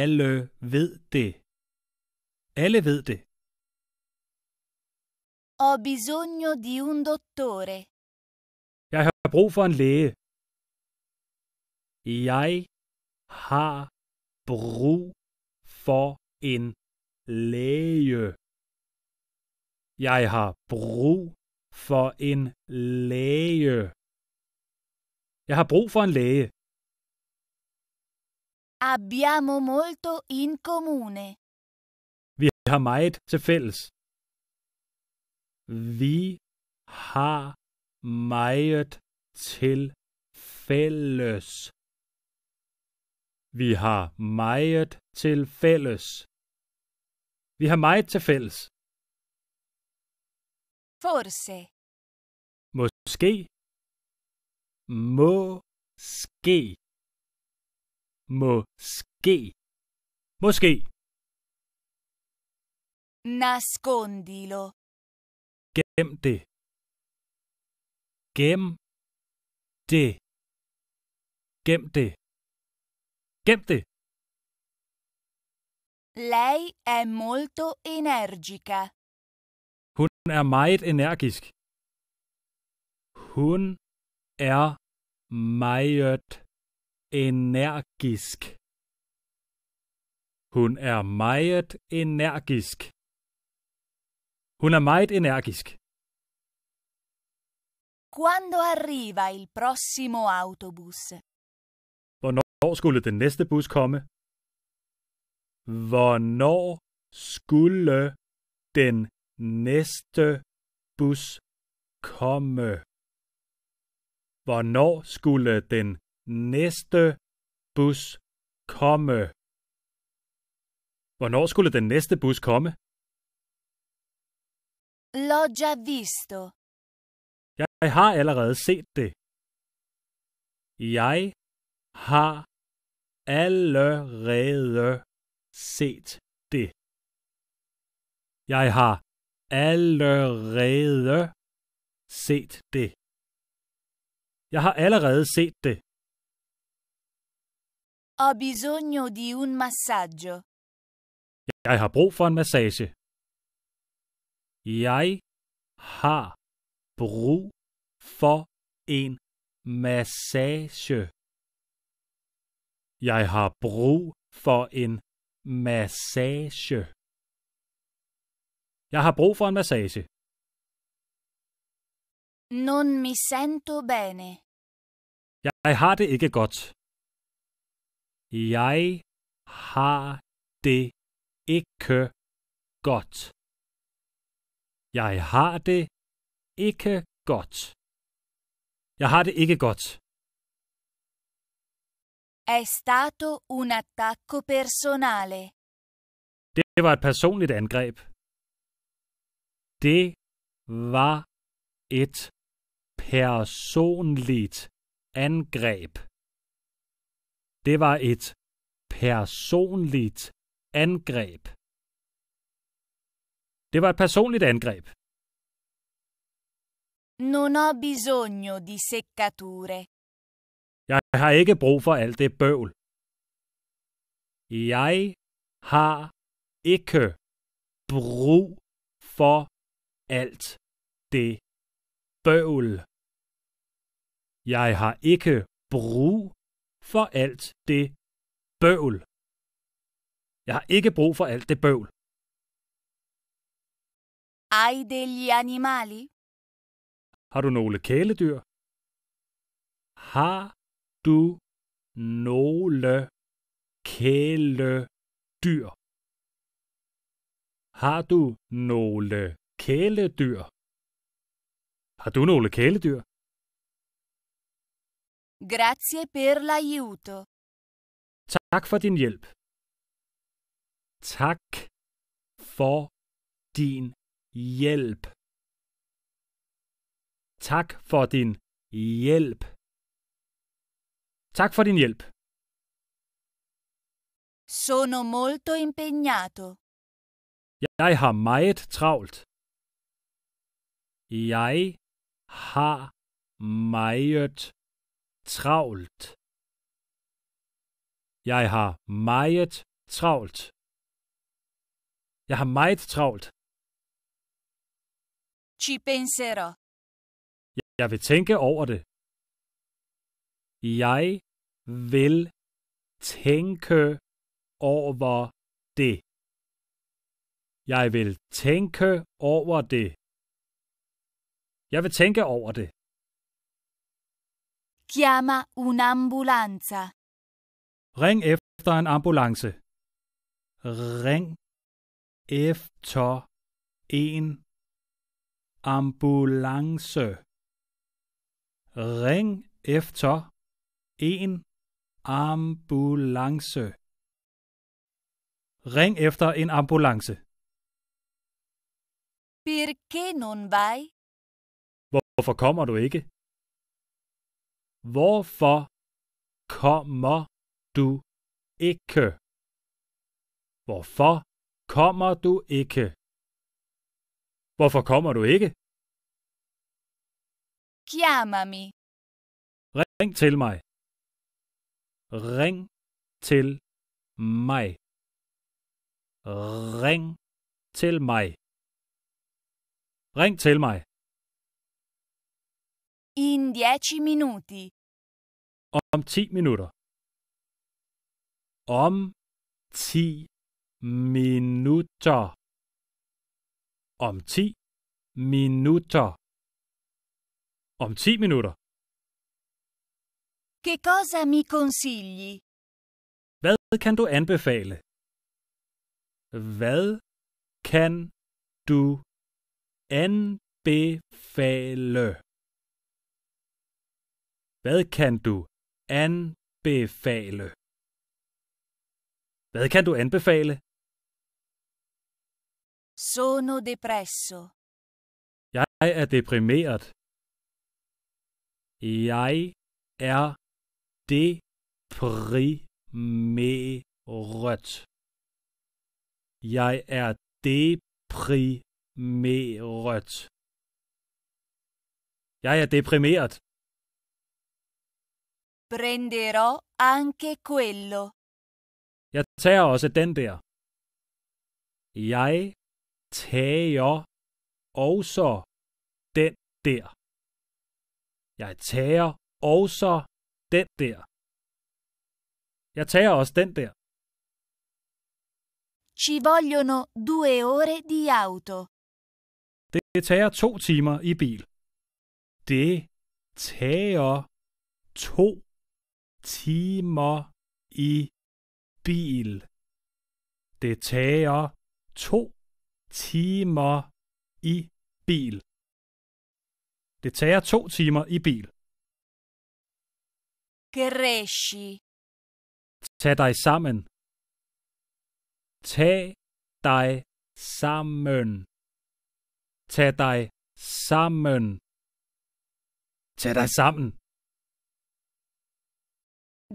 Alle ved det. Alle ved det. Ho bisogno di un dottore. Jeg har brug for en læge. Jeg har brug for en læge. Jeg har brug for en læge. Jeg har brug for en læge. Abbiamo molto in comune. Vi har meget til fælles. Vi har meget til fælles. Vi har meget til fælles. Vi har meget til fælles. Forse. Måske. Måske. Måske. Måske. Nascondilo. Gem det. Gem det. Gem det. Gem det. Lei è molto energica. Hun er meget energisk. Hun er meget energisk. Hun er meget energisk. Hun er meget energisk. Quando arriva il prossimo autobus? Hvornår skulle den næste bus komme? Hvornår skulle den næste bus komme? Hvornår skulle den næste bus komme? Hvornår skulle den næste bus komme? L'ho già visto. Jeg har allerede set det. Jeg har allerede set det. Jeg har allerede set det. Jeg har allerede set det. Ho bisogno di un massaggio. Jeg har brug for en massage. Jeg har brug for en massage. Jeg har brug for en massage. Jeg har brug for en massage. Non mi sento bene. Jeg har det ikke godt. Jeg har det ikke godt. Jeg har det ikke godt. Jeg har det ikke godt. È stato un attacco personale. Det var et personligt angreb. Det var et personligt angreb. Det var et personligt angreb. Det var et personligt angreb. Non ho bisogno di seccature. Jeg har ikke brug for alt det bøvl. Jeg har ikke brug for alt det bøvl. Jeg har ikke brug for alt det bøvl. Jeg har ikke brug for alt det bøvl. Hai degli animali? Har du nogle kæledyr? Har du nogle kæledyr? Har du nogle kæledyr? Har du nogle kæledyr? Grazie per l'aiuto. Tak for din hjælp. Tak for din hjælp. Tak for din hjælp. Tak for din hjælp. Sono molto impegnato. Jeg har meget travlt. Jeg har meget travlt. Jeg har meget travlt. Jeg har meget travlt. Ci penserò. Jeg vil tænke over det. Jeg vil tænke over det. Jeg vil tænke over det. Jeg vil tænke over det. Chiama un'ambulanza. Ring efter en ambulance. Ring efter en ambulance. Ring efter en ambulance. Ring efter en ambulance. Perché non vai? Hvorfor kommer du ikke? Hvorfor kommer du ikke? Hvorfor kommer du ikke? Hvorfor kommer du ikke? Chiamami. Ring til mig. Ring til mig. Ring til mig. Ring til mig. In 10 minuti. Om 10 minutter. Om 10 minutter. Om 10 minutter. Om 10 minutter. Che cosa mi consigli? Hvad kan du anbefale? Hvad kan du anbefale? Hvad kan du anbefale? Hvad kan du anbefale? Sono depresso. Jeg er deprimeret. Jeg er deprimeret. Jeg er deprimeret. Jeg er deprimeret. Prenderò anche quello. Jeg tager også den der. Jeg tager også den der. Jeg tager også den der. Jeg tager også den der. Ci vogliono due ore di auto. Det tager to timer i bil. Det tager to timer i bil. Det tager to timer i bil. Det tager to timer i bil. Cresci. Tag dig sammen. Tag dig sammen. Tag dig sammen. Tag dig sammen.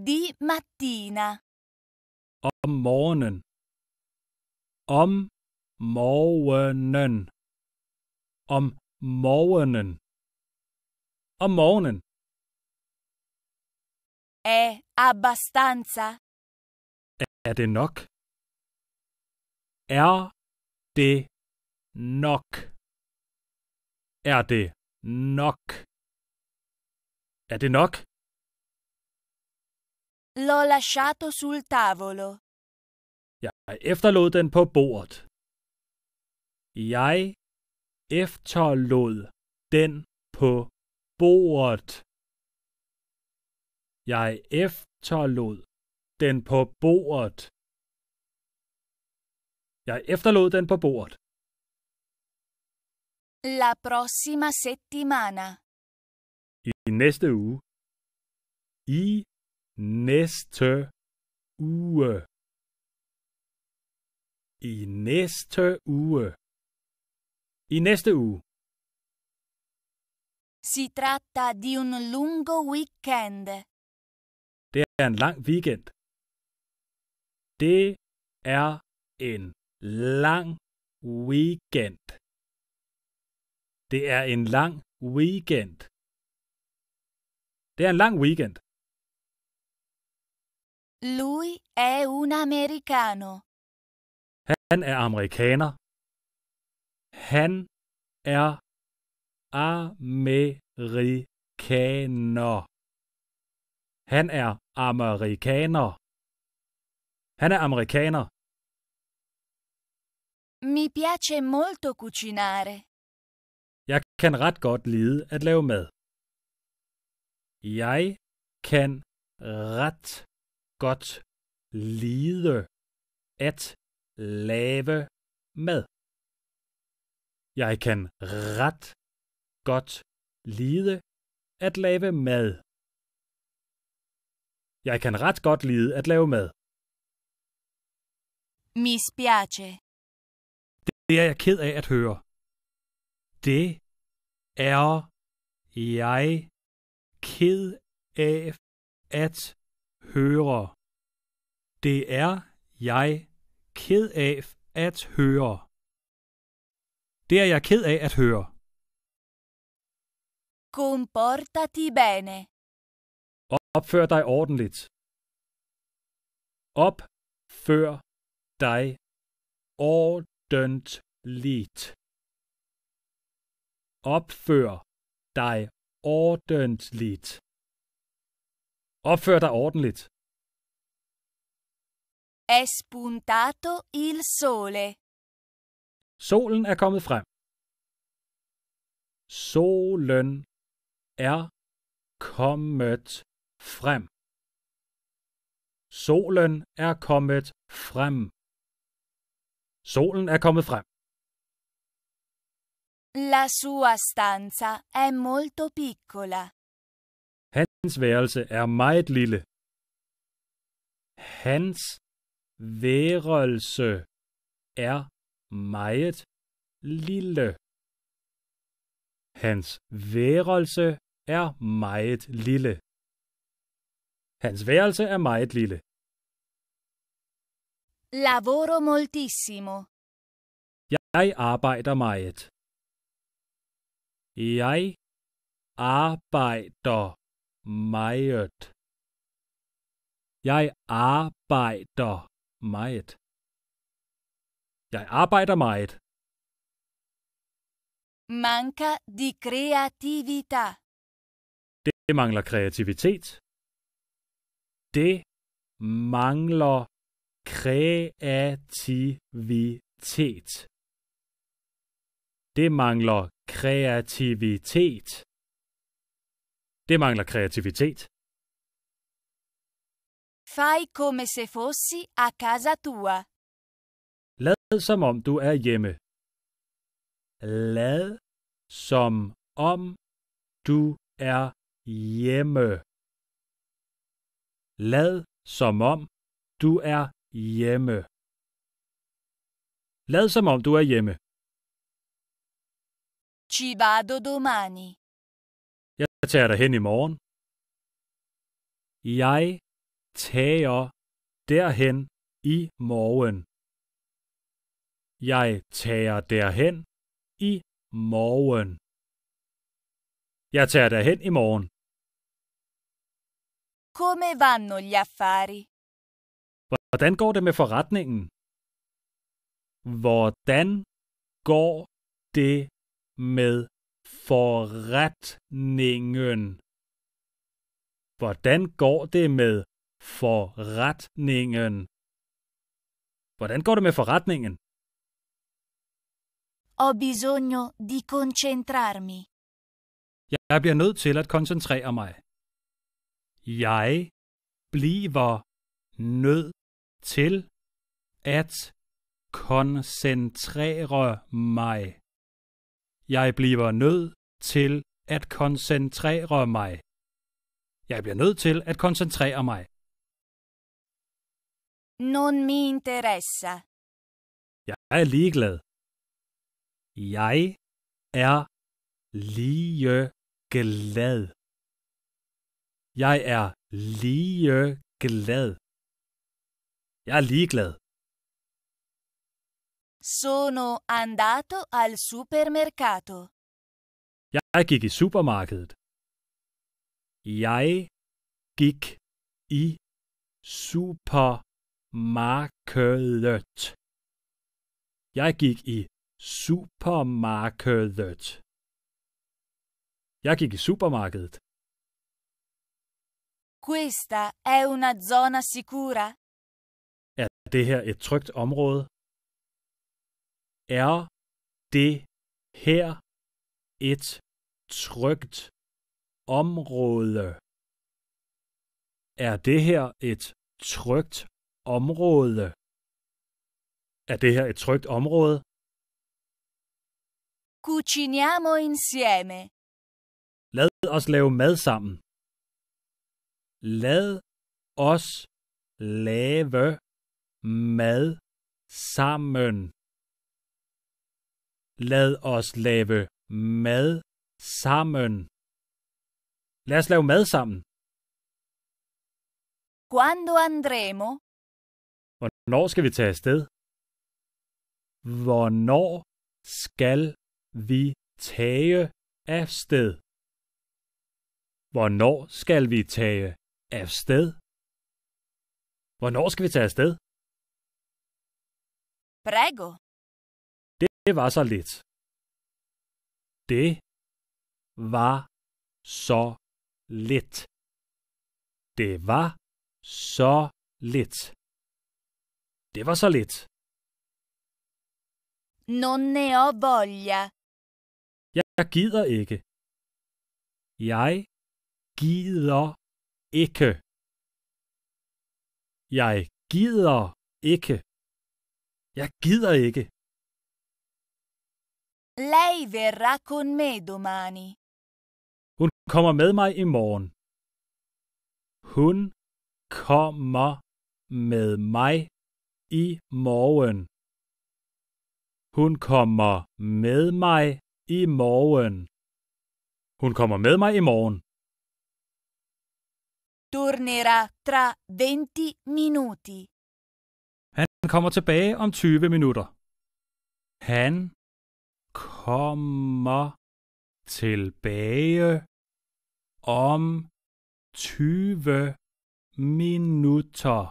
Di mattina. Om morgenen. Om morgenen. Om morgenen om morgenen. È abbastanza. Er det nok? Er det nok? Er det nok? Er det nok? L'ho lasciato sul tavolo. Jeg efterlod den på bordet. Jeg efterlod den på bordet. Jeg efterlod den på bordet. Jeg efterlod den på bordet. La prossima settimana. I næste uge. I næste uge. I næste uge. I næste uge. Si tratta di un lungo weekend. Det er en lang weekend. Det er en lang weekend. Det er en lang weekend. Det er en lang weekend. Lui è un americano. Han er amerikaner. Han er amerikaner. Han er amerikaner. Han er amerikaner. Mi piace molto cucinare. Jeg kan ret godt lide at lave mad. Jeg kan ret godt lide at lave mad. Jeg kan ret godt lide at lave mad. Jeg kan ret godt lide at lave mad. Mi spiace. Det er jeg ked af at høre. Det er jeg ked af at høre. Det er jeg ked af at høre. Det er jeg ked af at høre. Comportati bene. Opfør dig ordentligt. Opfør dig ordentligt. Opfør dig ordentligt. Opfør dig ordentligt. È spuntato il sole. Solen er kommet frem. Solen er kommet frem. Solen er kommet frem. Solen er kommet frem. La sua stanza è molto piccola. Hans værelse er meget lille. Hans værelse er meget lille. Hans værelse er meget lille. Hans værelse er meget lille. Lavoro moltissimo. Jeg arbejder meget. Jeg arbejder meget. Jeg arbejder meget. Jeg arbejder meget. Manca di creatività. Det mangler kreativitet. Det mangler kreativitet. Det mangler kreativitet. Det mangler kreativitet. Fai come se fossi a casa tua. Lad som om du er hjemme. Lad som om du er hjemme. Lad som om du er hjemme. Lad som om du er hjemme. Ci vado domani. Jeg tager dig hen i morgen. Jeg tager derhen i morgen. Jeg tager derhen i morgen. Jeg tager derhen i morgen. Come vanno gli affari? Hvordan går det med forretningen? Hvordan går det med forretningen? Hvordan går det med forretningen? Hvordan går det med forretningen? Ho bisogno di concentrarmi. Jeg bliver nødt til at koncentrere mig. Jeg bliver nødt til at koncentrere mig. Jeg bliver nødt til at koncentrere mig. Jeg bliver nødt til at koncentrere mig. Non mi interessa. Jeg er ligeglad. Jeg er lige glad. Jeg er lige glad. Jeg er ligeglad. Sono andato al supermercato. Jeg gik i supermarkedet. Jeg gik i supermarkedet. Jeg gik i supermarkedet. Jeg gik i supermarkedet. Questa è una zona sicura? Er det her et trygt område? Er det her et trygt område? Er det her et trygt område? Er det her et trygt område? Cuciniamo insieme. Lad os lave mad sammen. Lad os lave mad sammen. Lad os lave mad sammen. Lad os lave mad sammen. Quando andremo? Hvornår skal vi tage afsted? Hvornår skal vi tage afsted? Hvornår skal vi tage afsted? Hvornår skal vi tage afsted? Prego. Det, det var så lidt. Det var så lidt. Det var så lidt. Det var så lidt. Non ne ho voglia. Jeg gider ikke. Jeg gider ikke. Jeg gider ikke. Jeg gider ikke. Lei verrà con me domani. Hun kommer med mig i morgen. Hun kommer med mig i morgen. Hun kommer med mig i morgen. Hun kommer med mig i morgen. Tornerà tra 20 minuti. Han kommer tilbage om 20 minutter. Han kommer tilbage om 20 minutter.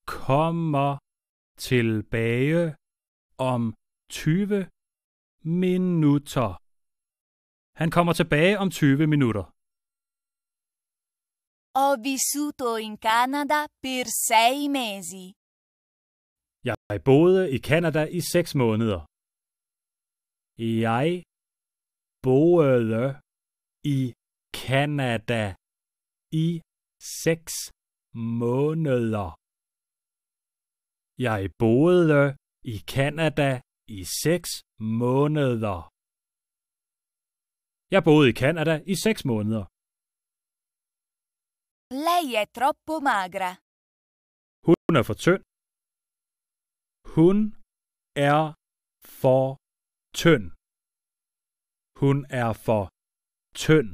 Han kommer tilbage om 20 minutter. Han kommer tilbage om 20 minutter. Ho vissuto in Canada per sei mesi. Jeg boede i Canada i seks måneder. Jeg boede i Canada i seks måneder. Jeg boede i Canada i seks måneder. Jeg boede i Canada i seks måneder. Lei è troppo magra. Hun er for tynd. Hun er for tynd. Hun er for tynd.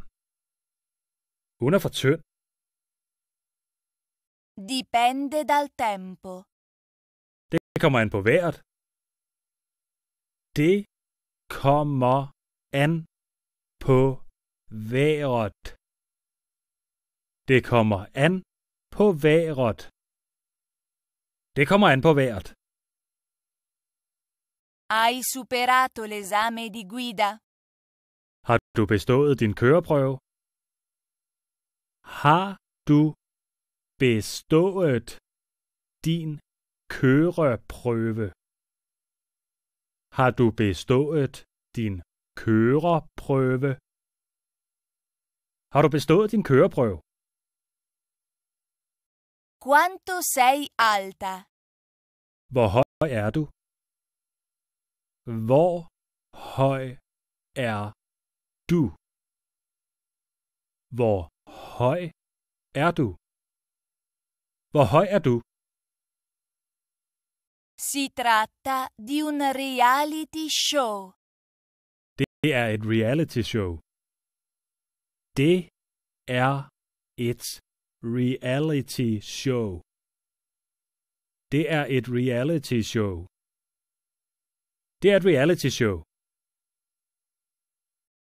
Hun er for tynd. Dipende dal tempo. Det kommer an på vejret. Det kommer an på vejret. Det kommer an på vejret. Det kommer an på vejret. Hai superato l'esame di guida. Har du bestået din køreprøve? Har du bestået din køreprøve? Har du bestået din køreprøve? Har du bestået din køreprøve? Quanto sei alta? Hvor høj er du? Hvor høj er du? Hvor høj er du? Hvor høj er du? Si tratta di un reality show. Det er et reality show. Det er et reality show. Det er et reality show. Det er et reality show.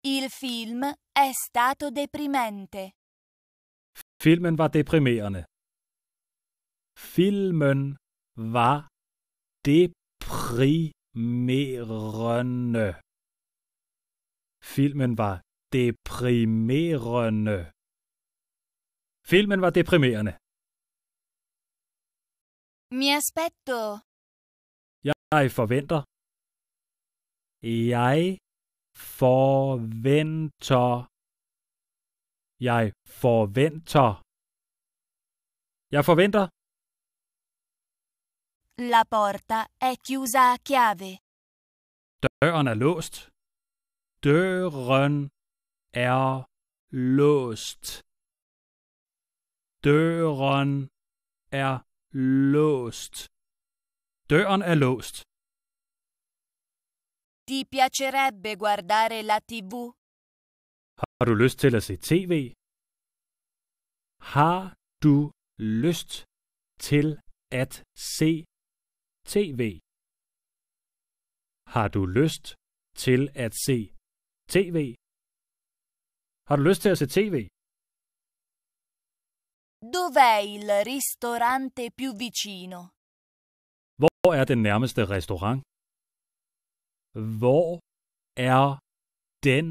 Il film è stato deprimente. Filmen var deprimerende. Filmen var deprimerende. Filmen var deprimerende. Filmen var deprimerende. Mi aspetto. Jeg forventer. Jeg forventer. Jeg forventer. Jeg forventer. La porta è chiusa a chiave. Døren er låst. Døren er låst. Døren er låst. Døren er låst. Ti piacerebbe guardare la TV? Har du lyst til at se tv? Har du lyst til at se tv? Har du lyst til at se tv? Har du lyst til at se tv? Dov'è il ristorante più vicino? Hvor er den nærmeste restaurant? Hvor er den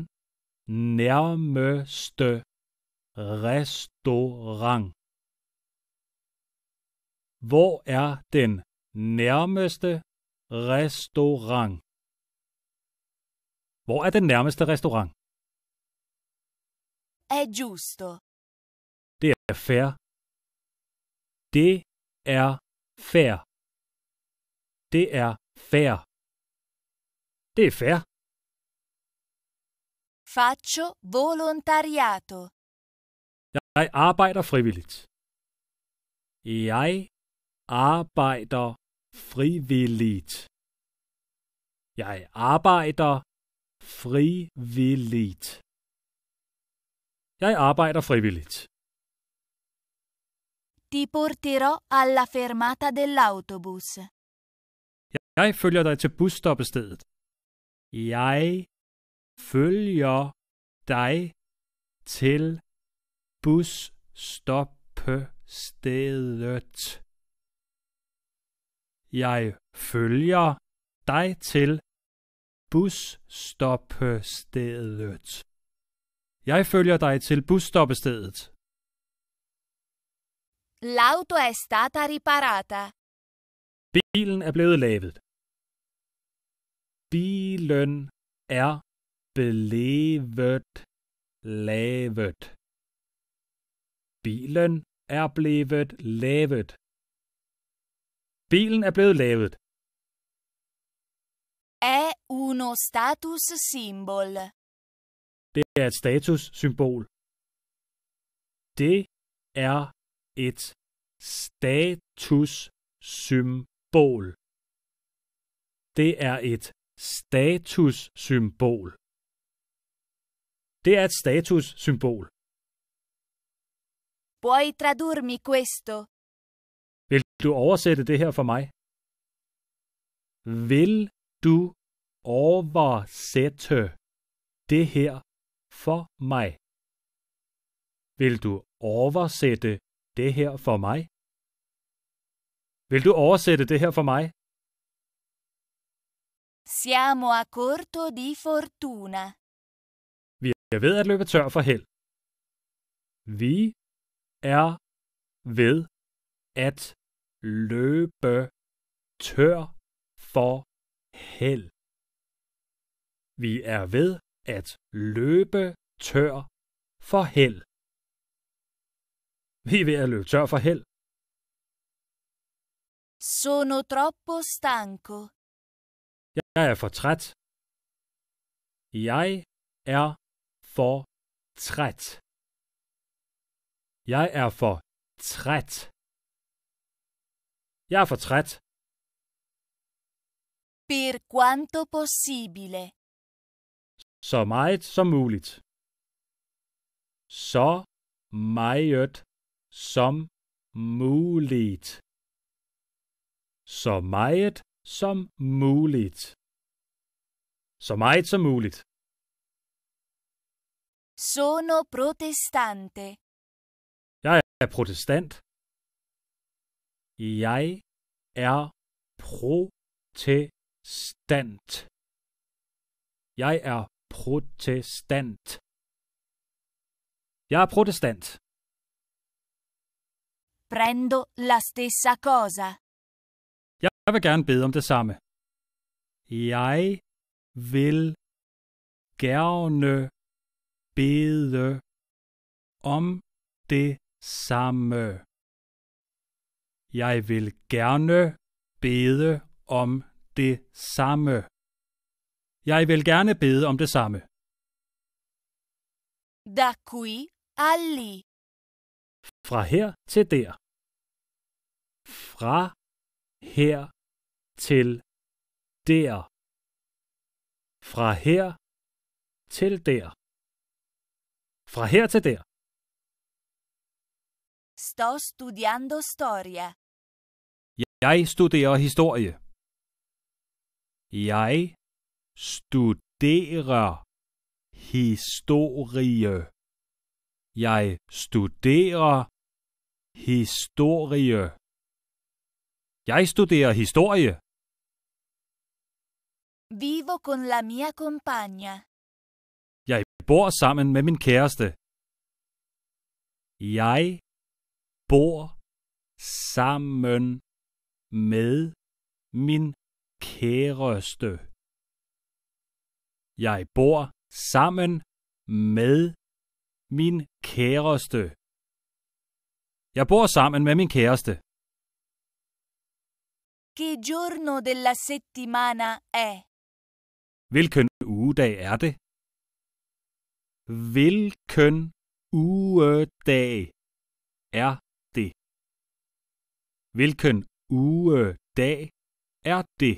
nærmeste restaurant? Hvor er den nærmeste restaurant? Hvor er den nærmeste restaurant? È giusto. Det er fair. Det er fair. Det er fair. Det er fair. Faccio volontariato. Jeg arbejder frivilligt. Jeg arbejder frivilligt. Jeg arbejder frivilligt. Jeg arbejder frivilligt. Ti porterò alla fermata dell'autobus. Jeg følger dig til busstoppestedet. Jeg følger dig til busstoppestedet. Jeg følger dig til busstoppestedet. Jeg følger dig til busstoppestedet. L'auto è stata riparata. Bilen er blevet lavet. Bilen er blevet lavet. Bilen er blevet lavet. Bilen er blevet lavet. È uno status symbol. Det er et symbol. Det er et statussymbol. Det er et statussymbol. Det er et statussymbol. Puoi tradurmi questo? Vil du oversætte det her for mig? Vil du oversætte det her for mig? Vil du oversætte det her for mig? Vil du oversætte det her for mig? Siamo a corto di fortuna. Vi er ved at løbe tør for held. Vi er ved at løbe tør for held. Vi er ved at løbe tør for held. Vi er ved at løbe tør for held. Sono troppo stanco. Jeg er for træt. Jeg er for træt. Jeg er for træt. Jeg er for træt. Per quanto possibile. Så meget som muligt. Så meget som muligt. Så meget som muligt. Så meget som muligt. Sono protestante. Jeg er protestant. Jeg er protestant. Jeg er protestant. Jeg er protestant. Prendo la stessa cosa. Jeg vil gerne bede om det samme. Jeg vil gerne bede om det samme. Jeg vil gerne bede om det samme. Jeg vil gerne bede om det samme. Da qui a lì. Fra her til der. Fra her til der. Fra her til der. Fra her til der. Sto studiando storia. Jeg studerer historie. Jeg studerer historie. Jeg studerer Historie. Jeg studerer historie. Vivo con la mia compagna. Jeg bor sammen med min kæreste. Jeg bor sammen med min kæreste. Jeg bor sammen med min kæreste. Jeg bor sammen med min kæreste. Che giorno della settimana è? Hvilken ugedag er det? Hvilken ugedag er det? Hvilken ugedag er det?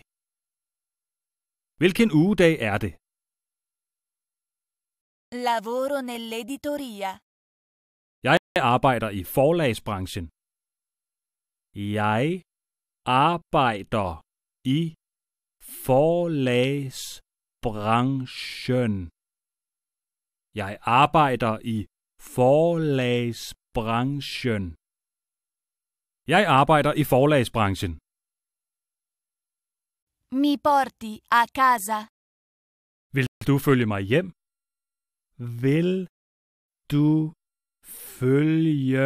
Hvilken ugedag er det? Lavoro nell'editoria arbejder i forlagsbranchen. Jeg arbejder i forlagsbranchen. Jeg arbejder i forlagsbranchen. Jeg arbejder i forlagsbranchen. Mi porti a casa. Vil du følge mig hjem? Vil du følge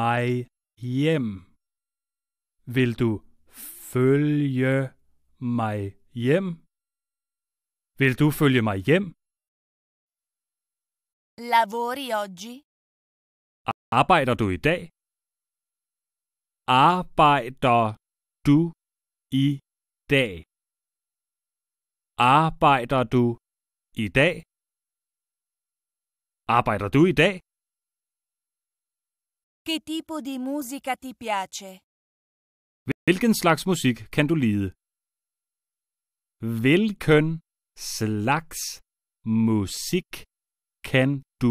mig hjem? Vil du følge mig hjem? Vil du følge mig hjem? Lavori oggi? Arbejder du i dag? Arbejder du i dag? Arbejder du i dag? Arbejder du i dag? Che tipo di musica ti piace? Hvilken slags musik kan du lide? Hvilken slags musik kan du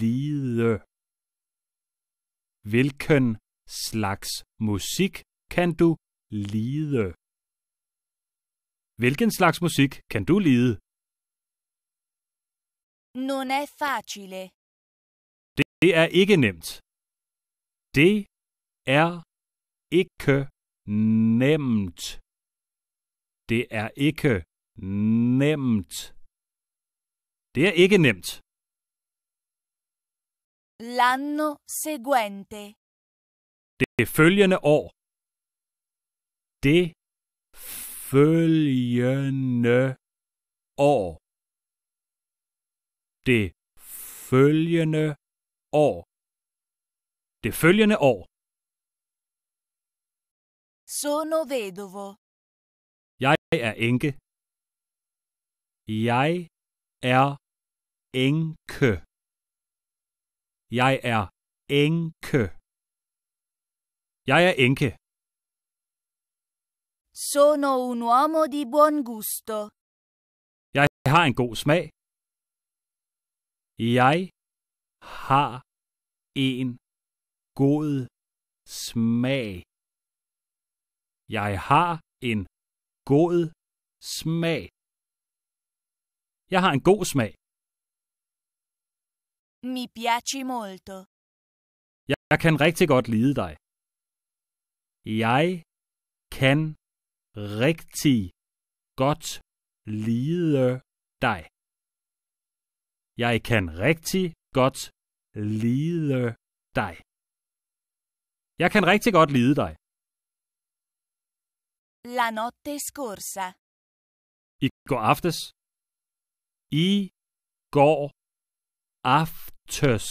lide? Hvilken slags musik kan du lide? Hvilken slags musik kan du lide? Non è facile. Det er ikke nemt. Det er ikke nemt. Det er ikke nemt. Det er ikke nemt. L'anno seguente. Det følgende år. Det følgende år. Det følgende år. Det følgende år. Sono vedovo. Jeg er enke. Jeg er enke. Jeg er enke. Jeg er enke. Sono un uomo di buon gusto. Jeg har en god smag. Jeg har en god smag. Jeg har en god smag. Jeg har en god smag. Mi piaci molto. Jeg, jeg kan rigtig godt lide dig. Jeg kan rigtig godt lide dig. Jeg kan rigtig godt lide dig. Jeg kan rigtig godt lide dig. La notte scorsa. I går aftes. I går aftes.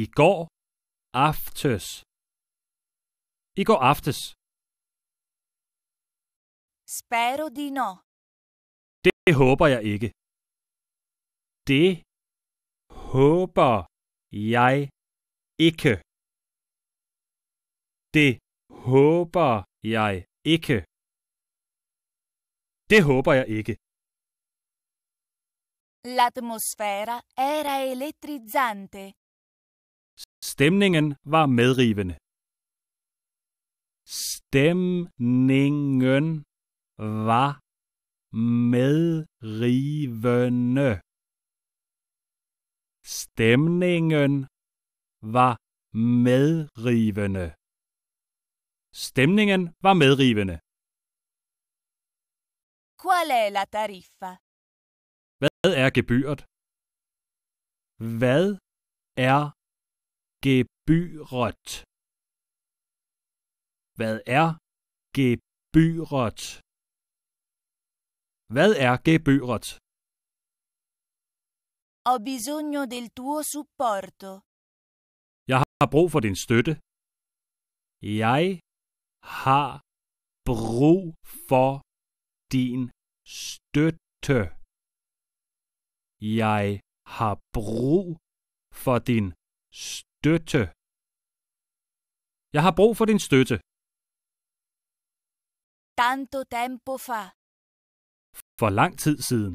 I går aftes. I går aftes. Spero di no. Det håber jeg ikke. Det håber jeg ikke. Det håber jeg ikke. Det håber jeg ikke. L'atmosfera era elettrizzante. Stemningen var medrivende. Stemningen var medrivende. Stemningen var medrivende. Stemningen var medrivende. Qual è la tariffa? Hvad er gebyret? Hvad er gebyret? Hvad er gebyret? Hvad er gebyret? Ho bisogno del tuo supporto. Jeg har brug for din støtte. Jeg har brug for din støtte. Jeg har brug for din støtte. Jeg har brug for din støtte. Tanto tempo fa. For lang tid siden.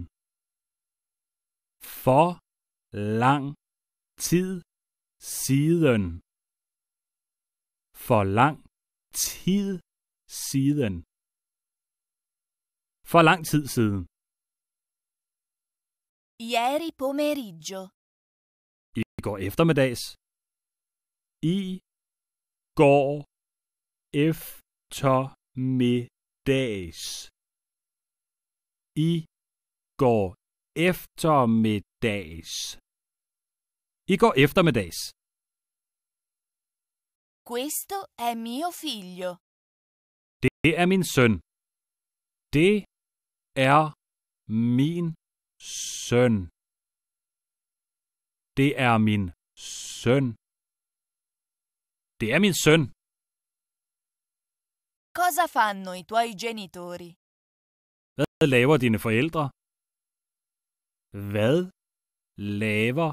For lang tid siden. For lang tid siden. For lang tid siden. Ieri pomeriggio. I går eftermiddags. I går eftermiddags. I går eftermiddags. I går eftermiddags. Questo è mio figlio. Det er min søn. Det er min søn. Det er min søn. Det er min søn. Cosa fanno i tuoi genitori? Hvad laver dine forældre? Hvad laver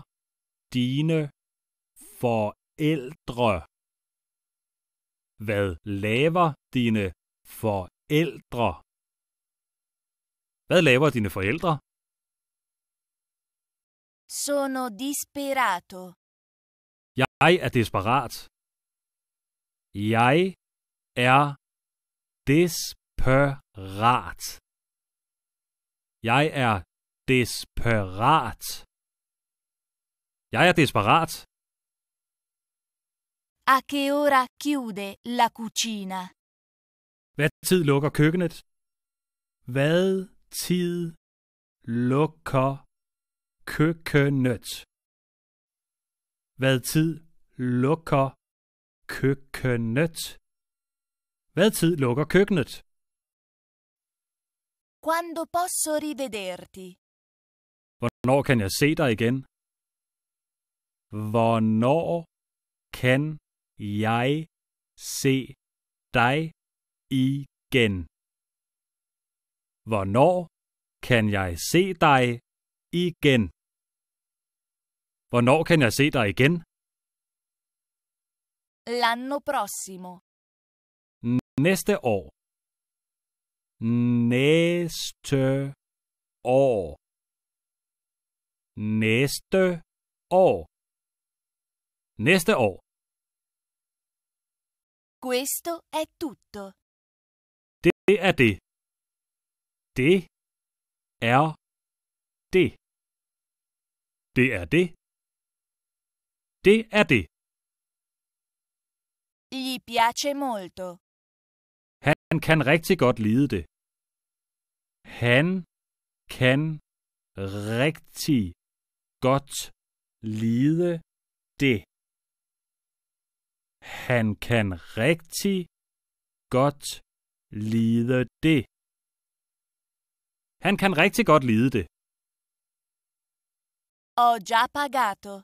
dine forældre? Hvad laver dine forældre? Hvad laver dine forældre? Sono disperato. Jeg er desperat. Jeg er desperat. Jeg er desperat. Jeg er desperat. A che ora chiude la cucina? Hvad tid lukker køkkenet? Hvad tid lukker køkkenet? Hvad tid lukker køkkenet? Hvad tid lukker køkkenet? Quando posso rivederti? Hvornår kan jeg se dig igen? Hvornår kan jeg se dig igen? Hvornår kan jeg se dig igen? Hvornår kan jeg se dig igen? L'anno prossimo. Næste år. Næste år. Næste år. Næste år. Questo è tutto. Det er det. Det er det. Det er det. Det er det. Gli piace molto. Han kan rigtig godt lide det. Han kan rigtig godt lide det. Han kan rigtig godt lide det. Han kan rigtig godt lide det. Ho già pagato.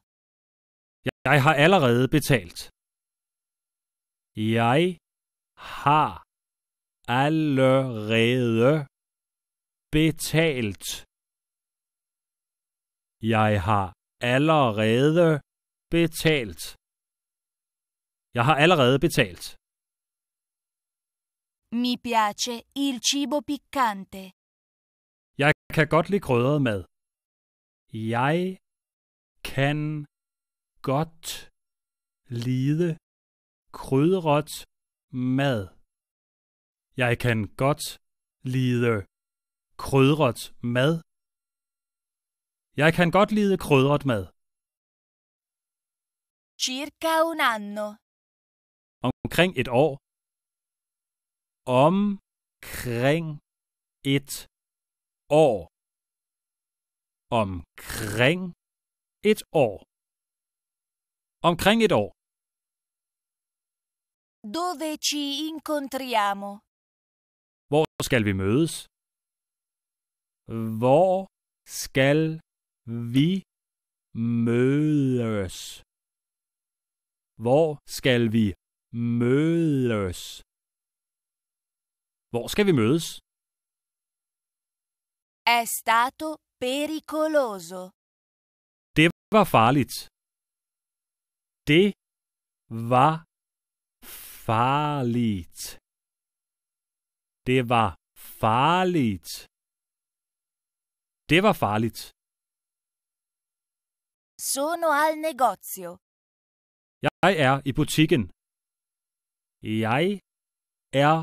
Jeg har allerede betalt. Jeg har allerede betalt. Jeg har allerede betalt. Jeg har allerede betalt. Mi piace il cibo piccante. Jeg kan godt lide krydret mad. Jeg kan godt lide krydret mad. Jeg kan godt lide krydret mad. Jeg kan godt lide krydret mad. Circa un anno omkring et år. Omkring et år. Omkring et år. Omkring et år. Dove ci incontriamo? Hvor skal vi mødes? Hvor skal vi mødes? Hvor skal vi mødes. Hvor skal vi mødes? È stato pericoloso. Det var farligt. Det var farligt. Det var farligt. Det var farligt. Sono al negozio. Jeg er i butikken. Jeg er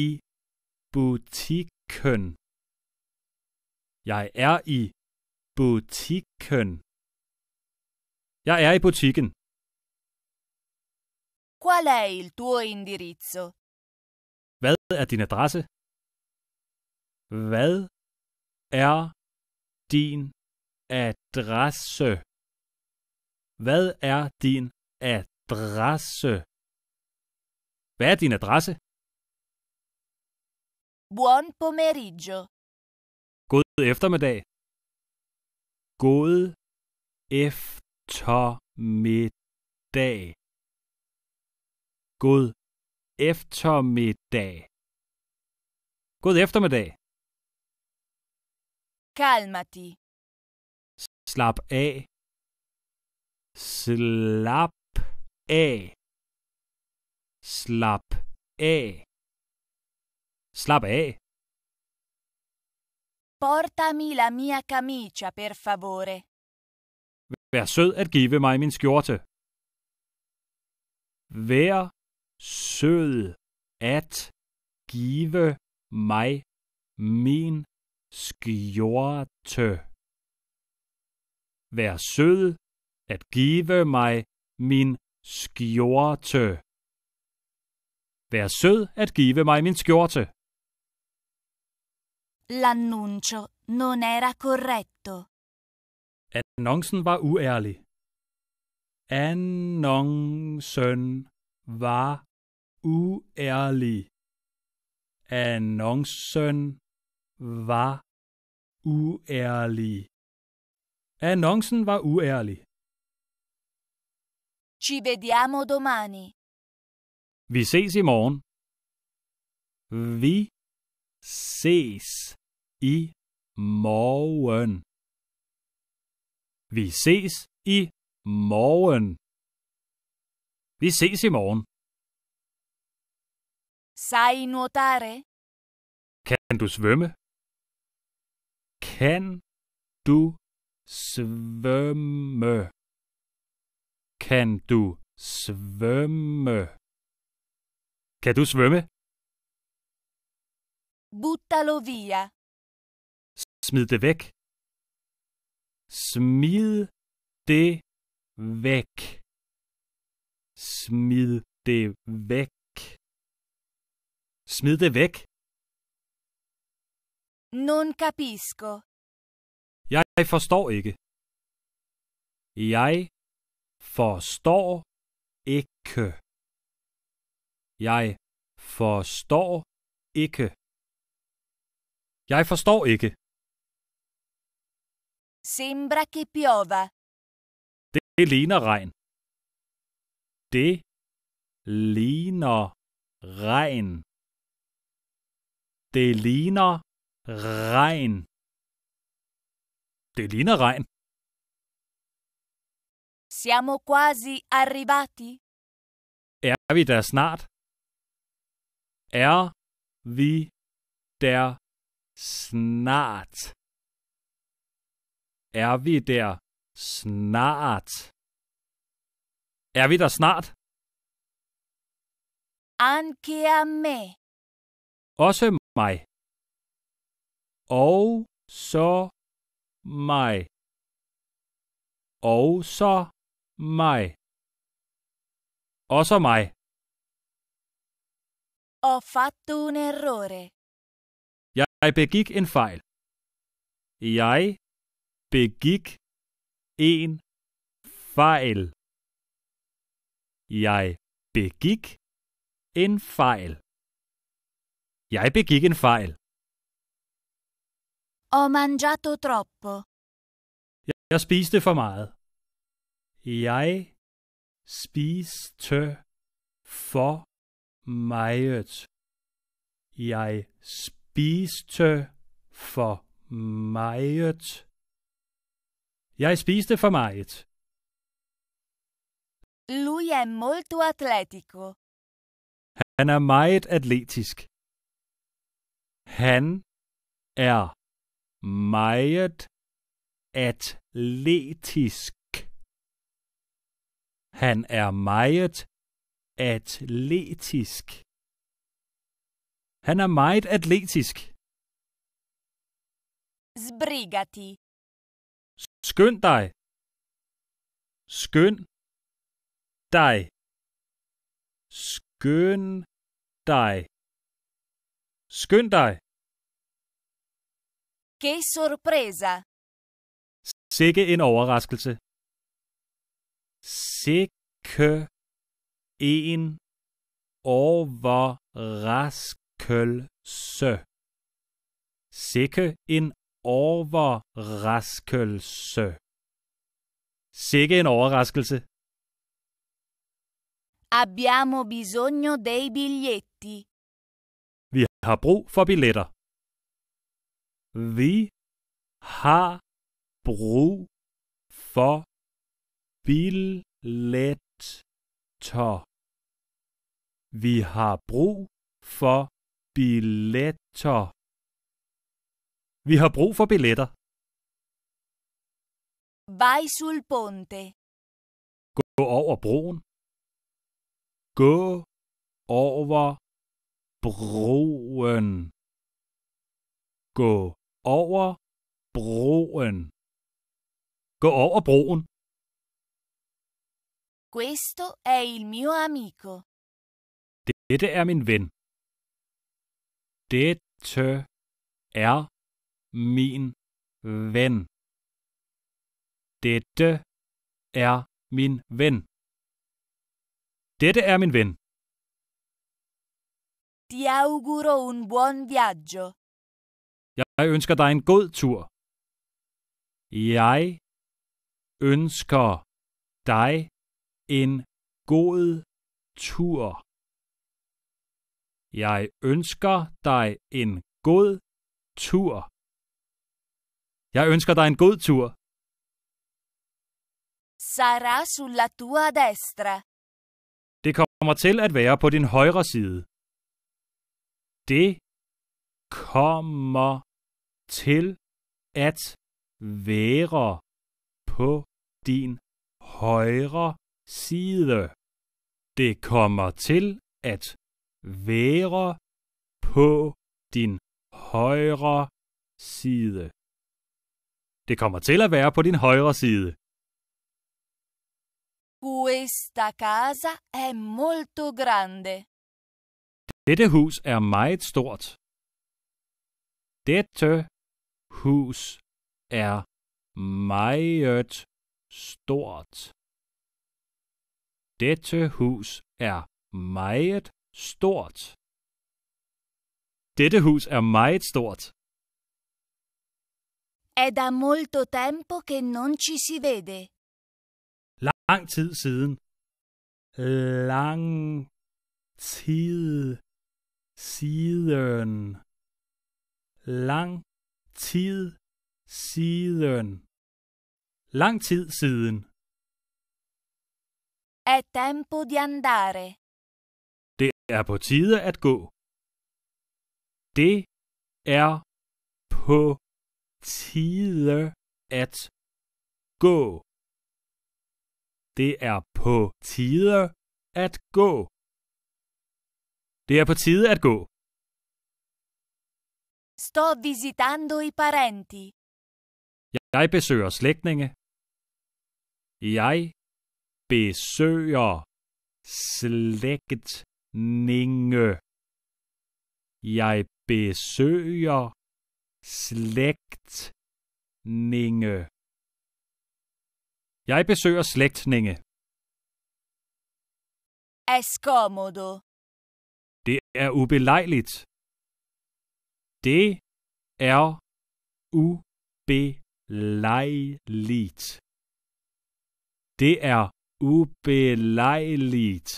i butikken. Jeg er i butikken. Jeg er i butikken. Qual è il tuo indirizzo? Hvad er din adresse? Hvad er din adresse? Hvad er din adresse? Hvad er din adresse? Buon pomeriggio. God eftermiddag. God eftermiddag. God eftermiddag. God eftermiddag. Calmati. Slap af. Slap af. Slap af. Slap af. Portami la mia camicia, per favore. Vær sød at give mig min skjorte. Vær sød at give mig min skjorte. Vær sød at give mig min skjorte. Vær sød at give mig min skjorte. L'annuncio non era corretto. Annoncen var uærlig. Annoncen var uærlig. Annoncen var uærlig. Annoncen var uærlig. Ci vediamo domani. Vi ses i morgen. Vi ses i morgen. Vi ses i morgen. Vi ses i morgen. Sai nuotare? Kan du svømme? Kan du svømme? Kan du svømme? Kan du svømme? Buttalo via. Smid det væk. Smid det væk. Smid det væk. Smid det væk. Non capisco. Jeg forstår ikke. Jeg forstår ikke. Jeg forstår ikke. Jeg forstår ikke. Sembra che piova. Det, ligner regn. Det ligner regn. Det ligner regn. Det ligner regn. Siamo quasi arrivati. Er vi der snart? Er vi der snart? Er vi der snart? Er vi der snart? Anke a me. Også mig. Og så mig. Og så mig. Også mig. Ho fatto un errore. Jeg begik en fejl. Jeg begik en fejl. Jeg begik en fejl. Jeg begik en fejl. Ho mangiato troppo. Jeg spiste for meget. Jeg spiste for meget. Jeg spiste for meget. Jeg spiste for meget. Lui è molto atletico. Han er meget atletisk. Han er meget atletisk. Han er meget atletisk. Han er meget atletisk. Sbrigati. Skynd dig. Skynd dig. Skynd dig. Skynd dig. Che sorpresa. Sikke en overraskelse. Sikke en overraskelse. Sikke en overraskelse. Sikke en overraskelse. Abbiamo bisogno dei biglietti. Vi har brug for billetter. Vi har brug for billetter. Vi har brug for billetter. Vi har brug for billetter. Vai sul ponte. Gå over broen. Gå over broen. Gå over broen. Gå over broen. Questo è il mio amico. Dette er min ven. Dette er min ven. Dette er min ven. Dette er min ven. Ti auguro un buon viaggio. Jeg ønsker dig en god tur. Jeg ønsker dig en god tur. Jeg ønsker dig en god tur. Jeg ønsker dig en god tur. Sarà sulla tua destra. Det kommer til at være på din højre side. Det kommer til at være på din højre side. Det kommer til at være på din højre side. Det kommer til at være på din højre side. Questa casa è molto grande. Dette hus er meget stort. Dette hus er meget stort. Dette hus er meget Stort. Dette hus er meget stort. È da molto tempo che non ci si vede. Lang tid siden. Lang tid siden. Lang tid siden. Lang tid siden. È tempo di andare er på tide at gå. Det er på tide at gå. Det er på tide at gå. Det er på tide at gå. Sto visitando i parenti. Jeg besøger slægtninge. Jeg besøger slægtninge. Ninge. Jeg besøger slægtninge. Jeg besøger slægtninge. È scomodo. Det er ubelejligt. Det er ubelejligt. Det er ubelejligt.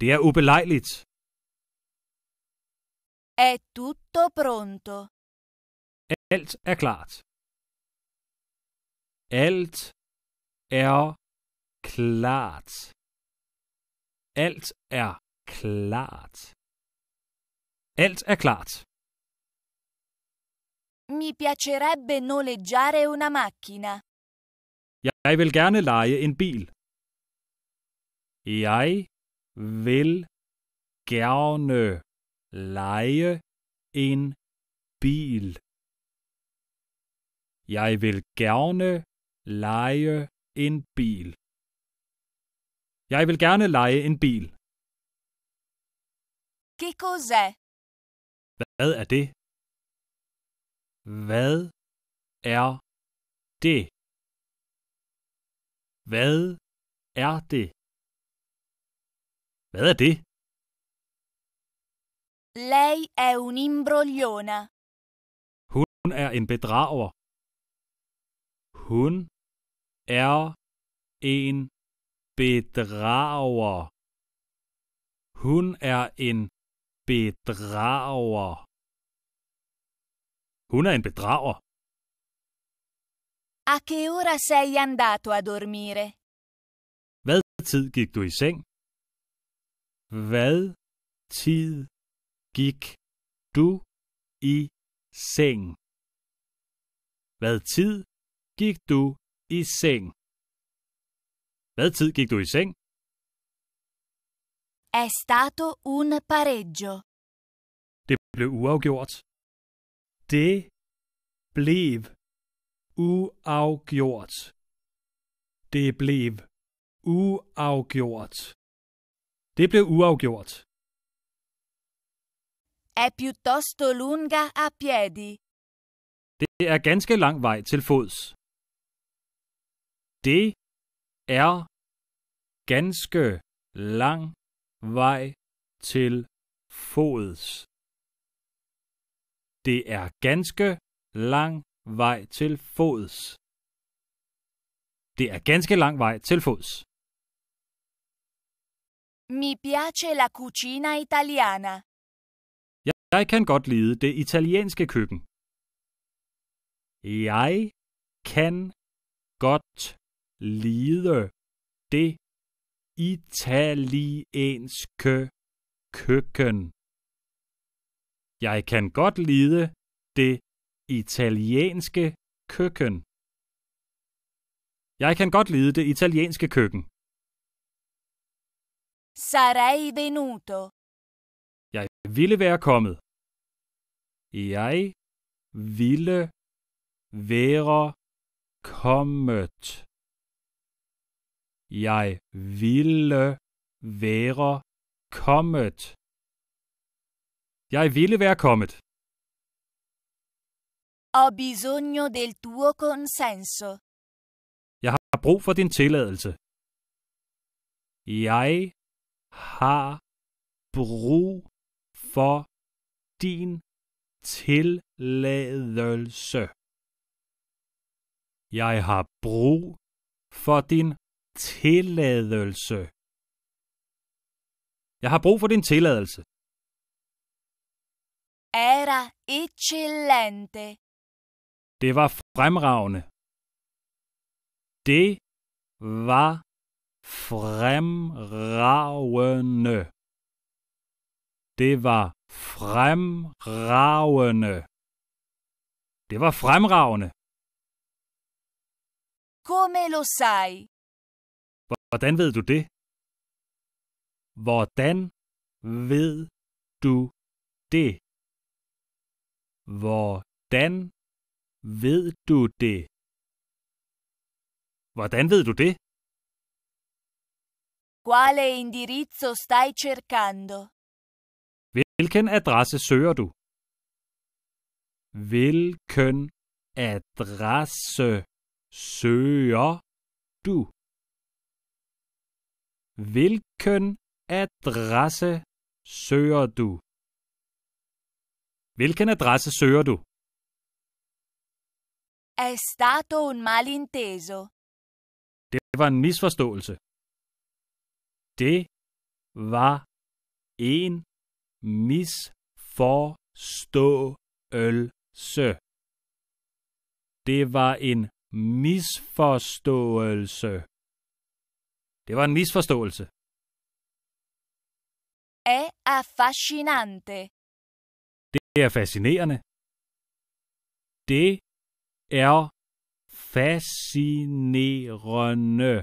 Det er ubelejligt. È tutto pronto. Alt er klart. Alt er klart. Alt er klart. Alt er klart. Mi piacerebbe noleggiare una macchina. Jeg vil gerne leje en bil. Jeg vil gerne leje en bil. Jeg vil gerne leje en bil. Jeg vil gerne lege en bil. Che cos'è? Hvad er det? Hvad er det? Hvad er det? Hvad er det? Lei è imbrogliona. Hun er en bedrager. Hun er en bedrager. Hun er en bedrager. Hun er en bedrager. A che ora sei andato a dormire? Hvad tid gik du i seng? Hvad tid gik du i seng? Hvad tid gik du i seng? Hvad tid gik du i seng? È stato un pareggio. Det blev uafgjort. Det blev uafgjort. Det blev uafgjort. Det blev uafgjort. È piuttosto lunga a piedi. Det er ganske lang vej til fods. Det er ganske lang vej til fods. Det er ganske lang vej til fods. Det er ganske lang vej til fods. Mi piace la cucina italiana. Jeg, kan godt lide det italienske køkken. Jeg kan godt lide det italienske køkken. Jeg kan godt lide det italienske køkken. Jeg kan godt lide det italienske køkken. Sarei venuto. Jeg ville være kommet. Jeg ville være kommet. Jeg ville være kommet. Jeg ville være kommet. Ho bisogno del tuo consenso. Jeg har brug for din tilladelse. Jeg har brug for din tilladelse. Jeg har brug for din tilladelse. Jeg har brug for din tilladelse. Era eccellente. Det var fremragende. Det var fremragende. Det var fremragende. Det var fremragende. Come lo sai? Hvordan ved du det? Hvordan ved du det? Hvordan ved du det? Hvordan ved du det? Quale indirizzo stai cercando? Hvilken adresse søger du? Hvilken adresse søger du? Hvilken adresse søger du? Hvilken adresse søger du? È stato un malinteso. Det var en misforståelse. Det var en misforståelse. Det var en misforståelse. Det var en misforståelse. È affascinante. Det er fascinerende. Det er fascinerende.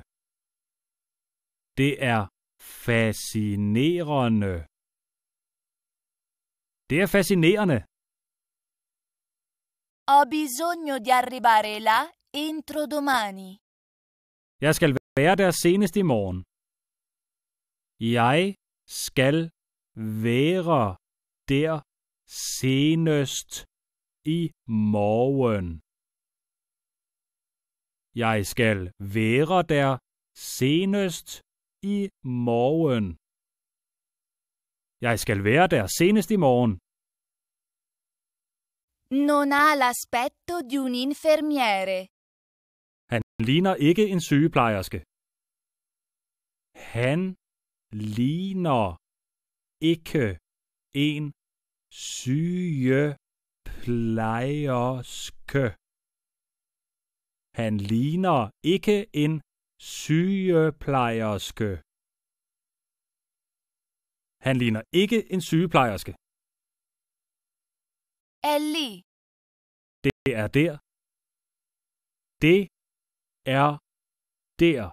Det er Fascinerende. Det er fascinerende. Ho bisogno di arrivare là entro domani. Jeg skal være der senest i morgen. Jeg skal være der senest i morgen. Jeg skal være der senest i morgen. Jeg skal være der senest i morgen. Non ha l'aspetto di un infermiere. Han ligner ikke en sygeplejerske. Han ligner ikke en sygeplejerske. Han ligner ikke en Sygeplejerske. Han ligner ikke en sygeplejerske. Allé. Det er der. Det er der.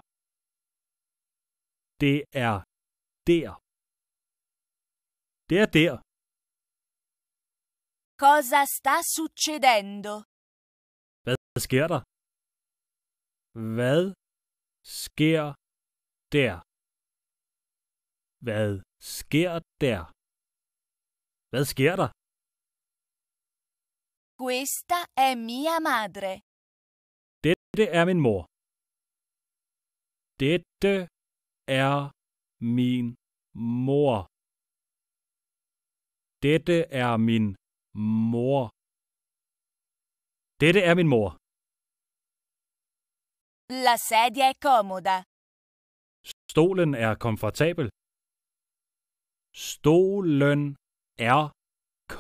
Det er der. Det er der. Cosa sta succedendo? Hvad sker der? Hvad sker der? Hvad sker der? Hvad sker der? Questa è mia madre. Dette er min mor. Dette er min mor. Dette er min mor. Dette er min mor. La sedia è comoda. Stolen er komfortabel. Stolen er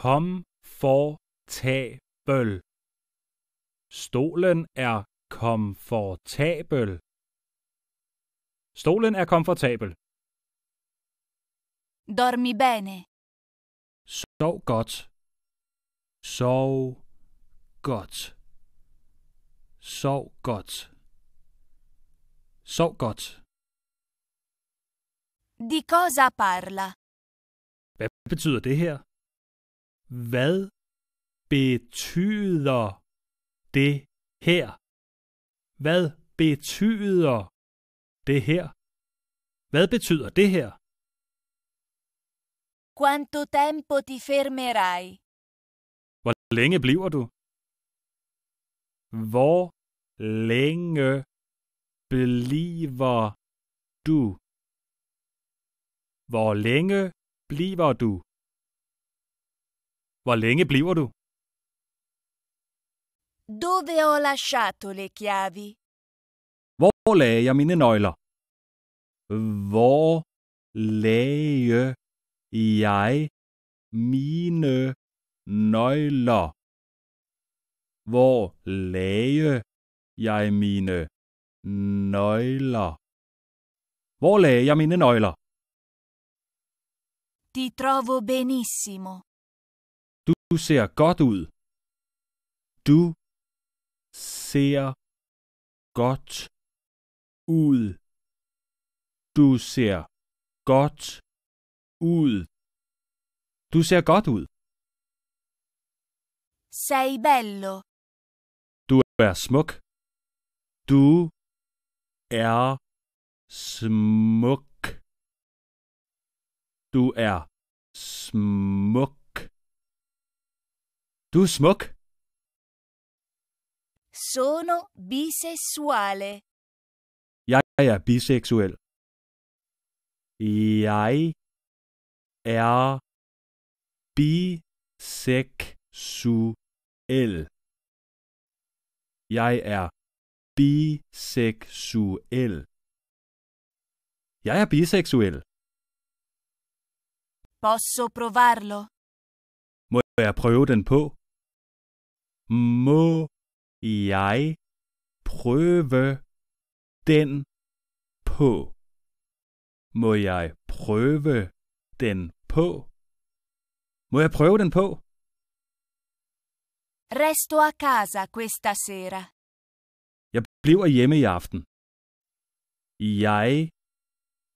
komfortabel. Stolen er komfortabel. Stolen er komfortabel. Dormi bene. Sov godt. Sov godt. Sov godt. Sov godt. Di cosa parla? Hvad betyder det her? Hvad betyder det her? Hvad betyder det her? Hvad betyder det her? Quanto tempo ti fermerai? Hvor længe bliver du? Hvor længe bliver du? Hvor længe bliver du? Hvor længe bliver du? Dove ho lasciato le chiavi? Hvor lagde jeg mine nøgler? Hvor lagde jeg mine nøgler? Hvor lagde jeg mine Nøgler. Hvor lagde jeg mine nøgler? Ti trovo benissimo. Du ser godt ud. Du ser godt ud. Du ser godt ud. Du ser godt ud. Sei bello. Du er smuk. Du er smuk. Du er smuk. Du er smuk. Sono bisessuale. Jeg er biseksuel. Jeg er biseksuel. Jeg er Biseksuel. Jeg er biseksuel. Posso provarlo? Må jeg prøve den på? Må jeg prøve den på? Må jeg prøve den på? Må jeg prøve den på? Resto a casa questa sera bliver hjemme i aften. Jeg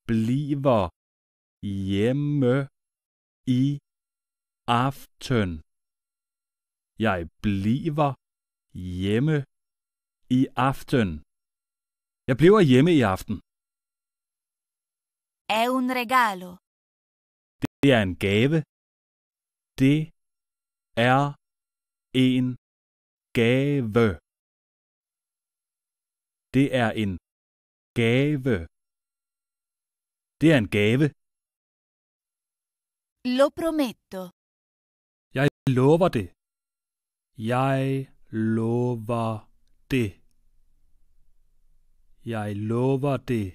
bliver hjemme i aften. Jeg bliver hjemme i aften. Jeg bliver hjemme i aften. È un regalo. Det er en gave. Det er en gave. Det er en gave. Det er en gave. Lo prometto. Jeg lover det. Jeg lover det. Jeg lover det.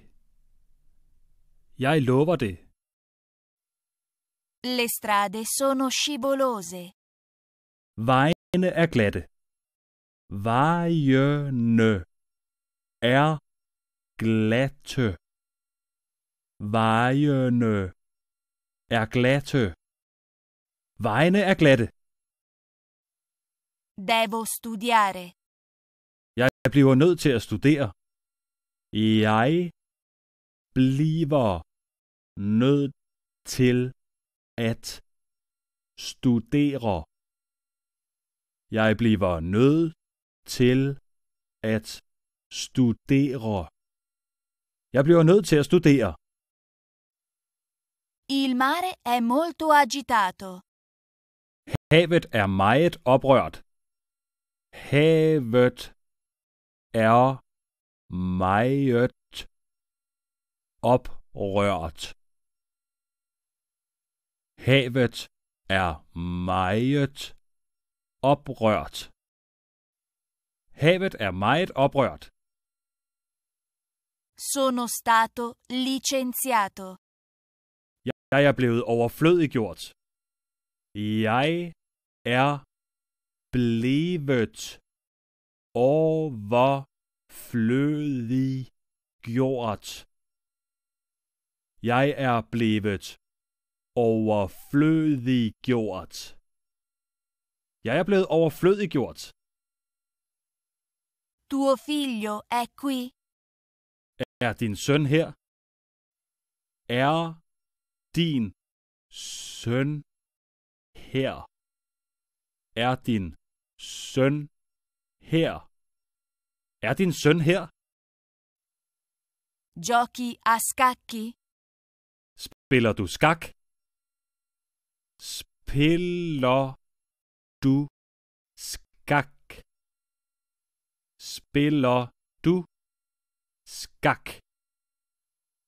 Jeg lover det. Le strade sono scivolose. Vejene er glatte. Vejene er glatte. Vejene er glatte. Vejene er glatte. Devo studiare. Jeg bliver nødt til at studere. Jeg bliver nødt til at studere. Jeg bliver nødt til at studere. Jeg bliver nødt til at studere. Il mare è molto agitato. Havet er meget oprørt. Havet er meget oprørt. Havet er meget oprørt. Havet er meget oprørt. Sono stato licenziato. Jeg er blevet overflødiggjort. Jeg er blevet overflødiggjort. Jeg er blevet overflødiggjort. Jeg er blevet gjort. Tuo figlio è qui er din søn her? Er din søn her? Er din søn her? Er din søn her? Giochi a scacchi? Spiller du skak? Spiller du skak? Spiller du Skak.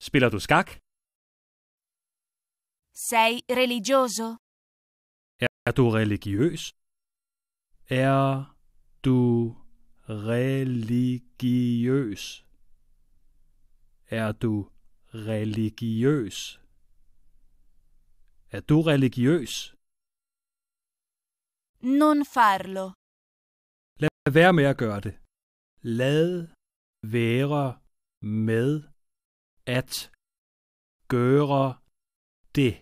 Spiller du skak? Sei religioso? Er du religiøs? Er du religiøs? Er du religiøs? Er du religiøs? Non farlo. Lad være med at gøre det. Lad være med at gøre det.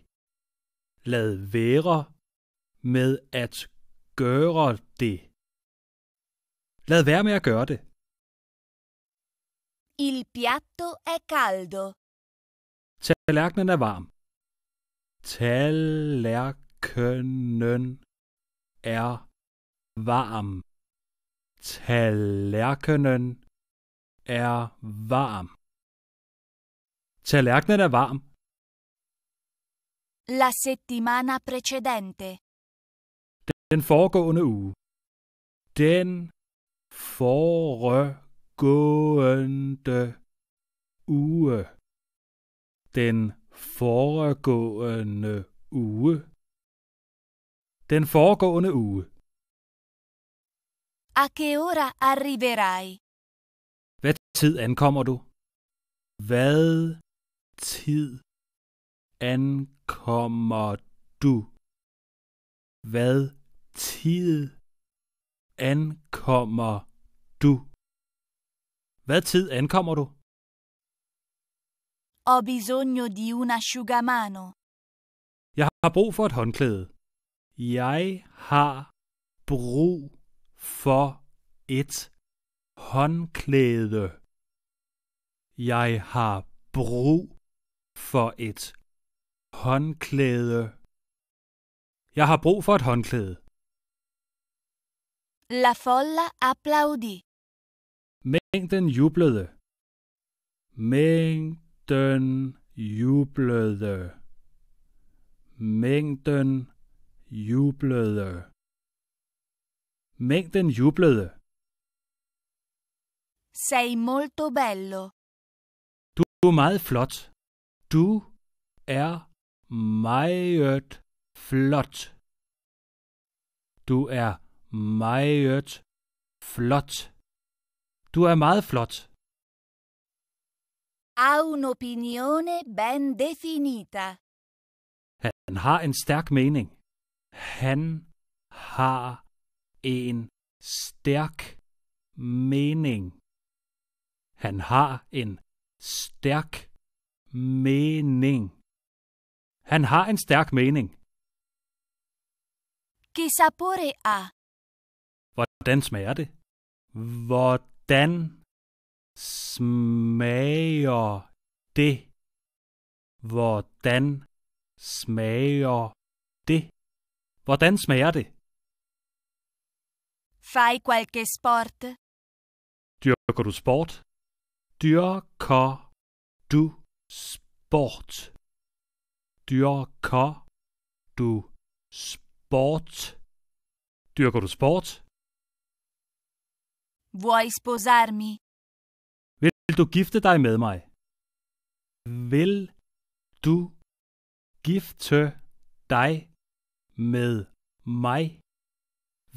Lad være med at gøre det. Lad være med at gøre det. Il piatto è caldo. Tallerkenen er varm. Tallerkenen er varm. Tallerkenen er varm. Tallerkenen er varm. La settimana precedente. Den foregående uge. Den foregående uge. Den foregående uge. Den foregående uge. A che ora arriverai? tid ankommer du? Hvad tid ankommer du? Hvad tid ankommer du? Hvad tid ankommer du? Ho bisogno di un asciugamano. Jeg har brug for et håndklæde. Jeg har brug for et håndklæde. Jeg har brug for et håndklæde. Jeg har brug for et håndklæde. La folla applaudì. Mængden jublede. Mængden jublede. Mængden jublede. Mængden jublede. Sei molto bello. Du er meget flot. Du er meget flot. Du er meget flot. Du er meget flot. Ha un'opinione ben definita. Han har en stærk mening. Han har en stærk mening. Han har en stærk mening. Han har en stærk mening. Che sapore ha? Hvordan smager det? Hvordan smager det? Hvordan smager det? Hvordan smager det? Fai qualche sport? Dyrker du sport? Dyrker du sport? Dyrker du sport? Dyrker du sport? Vuoi sposarmi? Vil du gifte dig med mig? Vil du gifte dig med mig?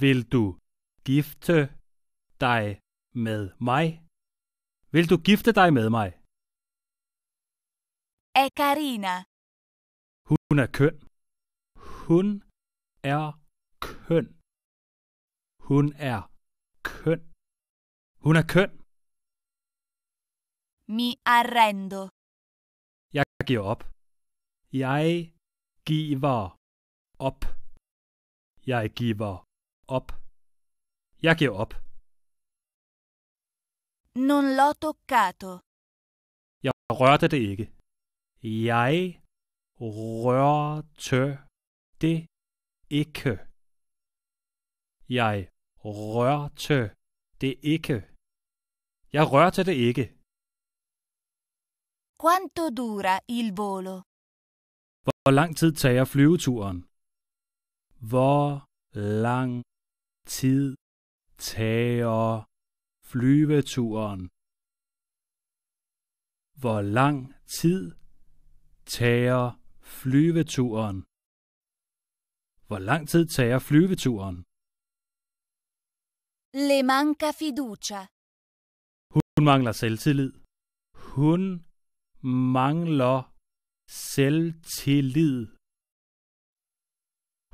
Vil du gifte dig med mig? Vil du gifte dig med mig? È carina. Hun er køn. Hun er køn. Hun er køn. Hun er køn. Mi arrendo. Jeg giver op. Jeg giver op. Jeg giver op. Jeg giver op. Non l'ho toccato. Jeg rørte det ikke. Jeg rørte det ikke. Jeg rørte det ikke. Jeg rørte det ikke. Quanto dura il volo? Hvor lang tid tager flyveturen? Hvor lang tid tager flyveturen. Hvor lang tid tager flyveturen? Hvor lang tid tager flyveturen? Le manca fiducia. Hun mangler selvtillid. Hun mangler selvtillid.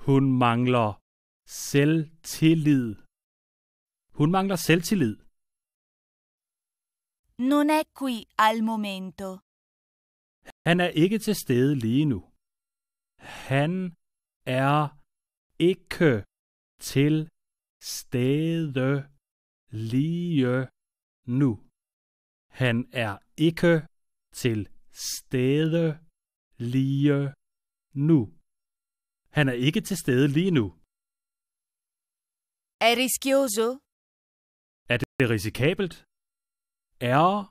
Hun mangler selvtillid. Hun mangler selvtillid. Non è qui al momento. Han er ikke til stede lige nu. Han er ikke til stede lige nu. Han er ikke til stede lige nu. Han er ikke til stede lige nu. Er Er det risikabelt? er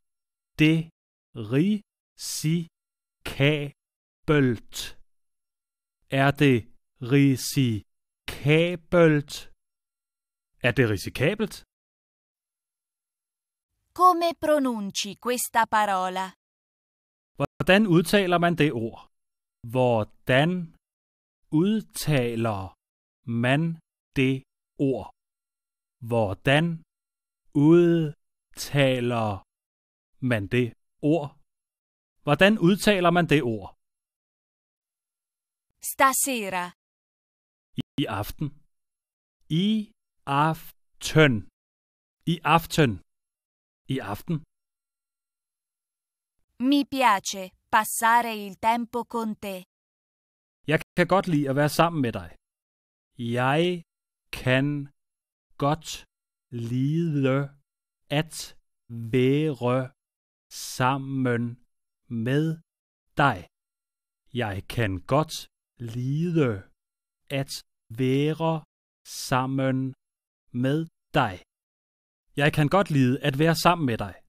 det risikabelt? Er det risikabelt? Er det risikabelt? Come pronunci questa parola? Hvordan udtaler man det ord? Hvordan udtaler man det ord? Hvordan udtaler udtaler man det ord? Hvordan udtaler man det ord? Stasera. I, i aften. I aften. I aften. I aften. Mi piace passare il tempo con te. Jeg kan godt lide at være sammen med dig. Jeg kan godt lide at være sammen med dig. Jeg kan godt lide at være sammen med dig. Jeg kan godt lide at være sammen med dig.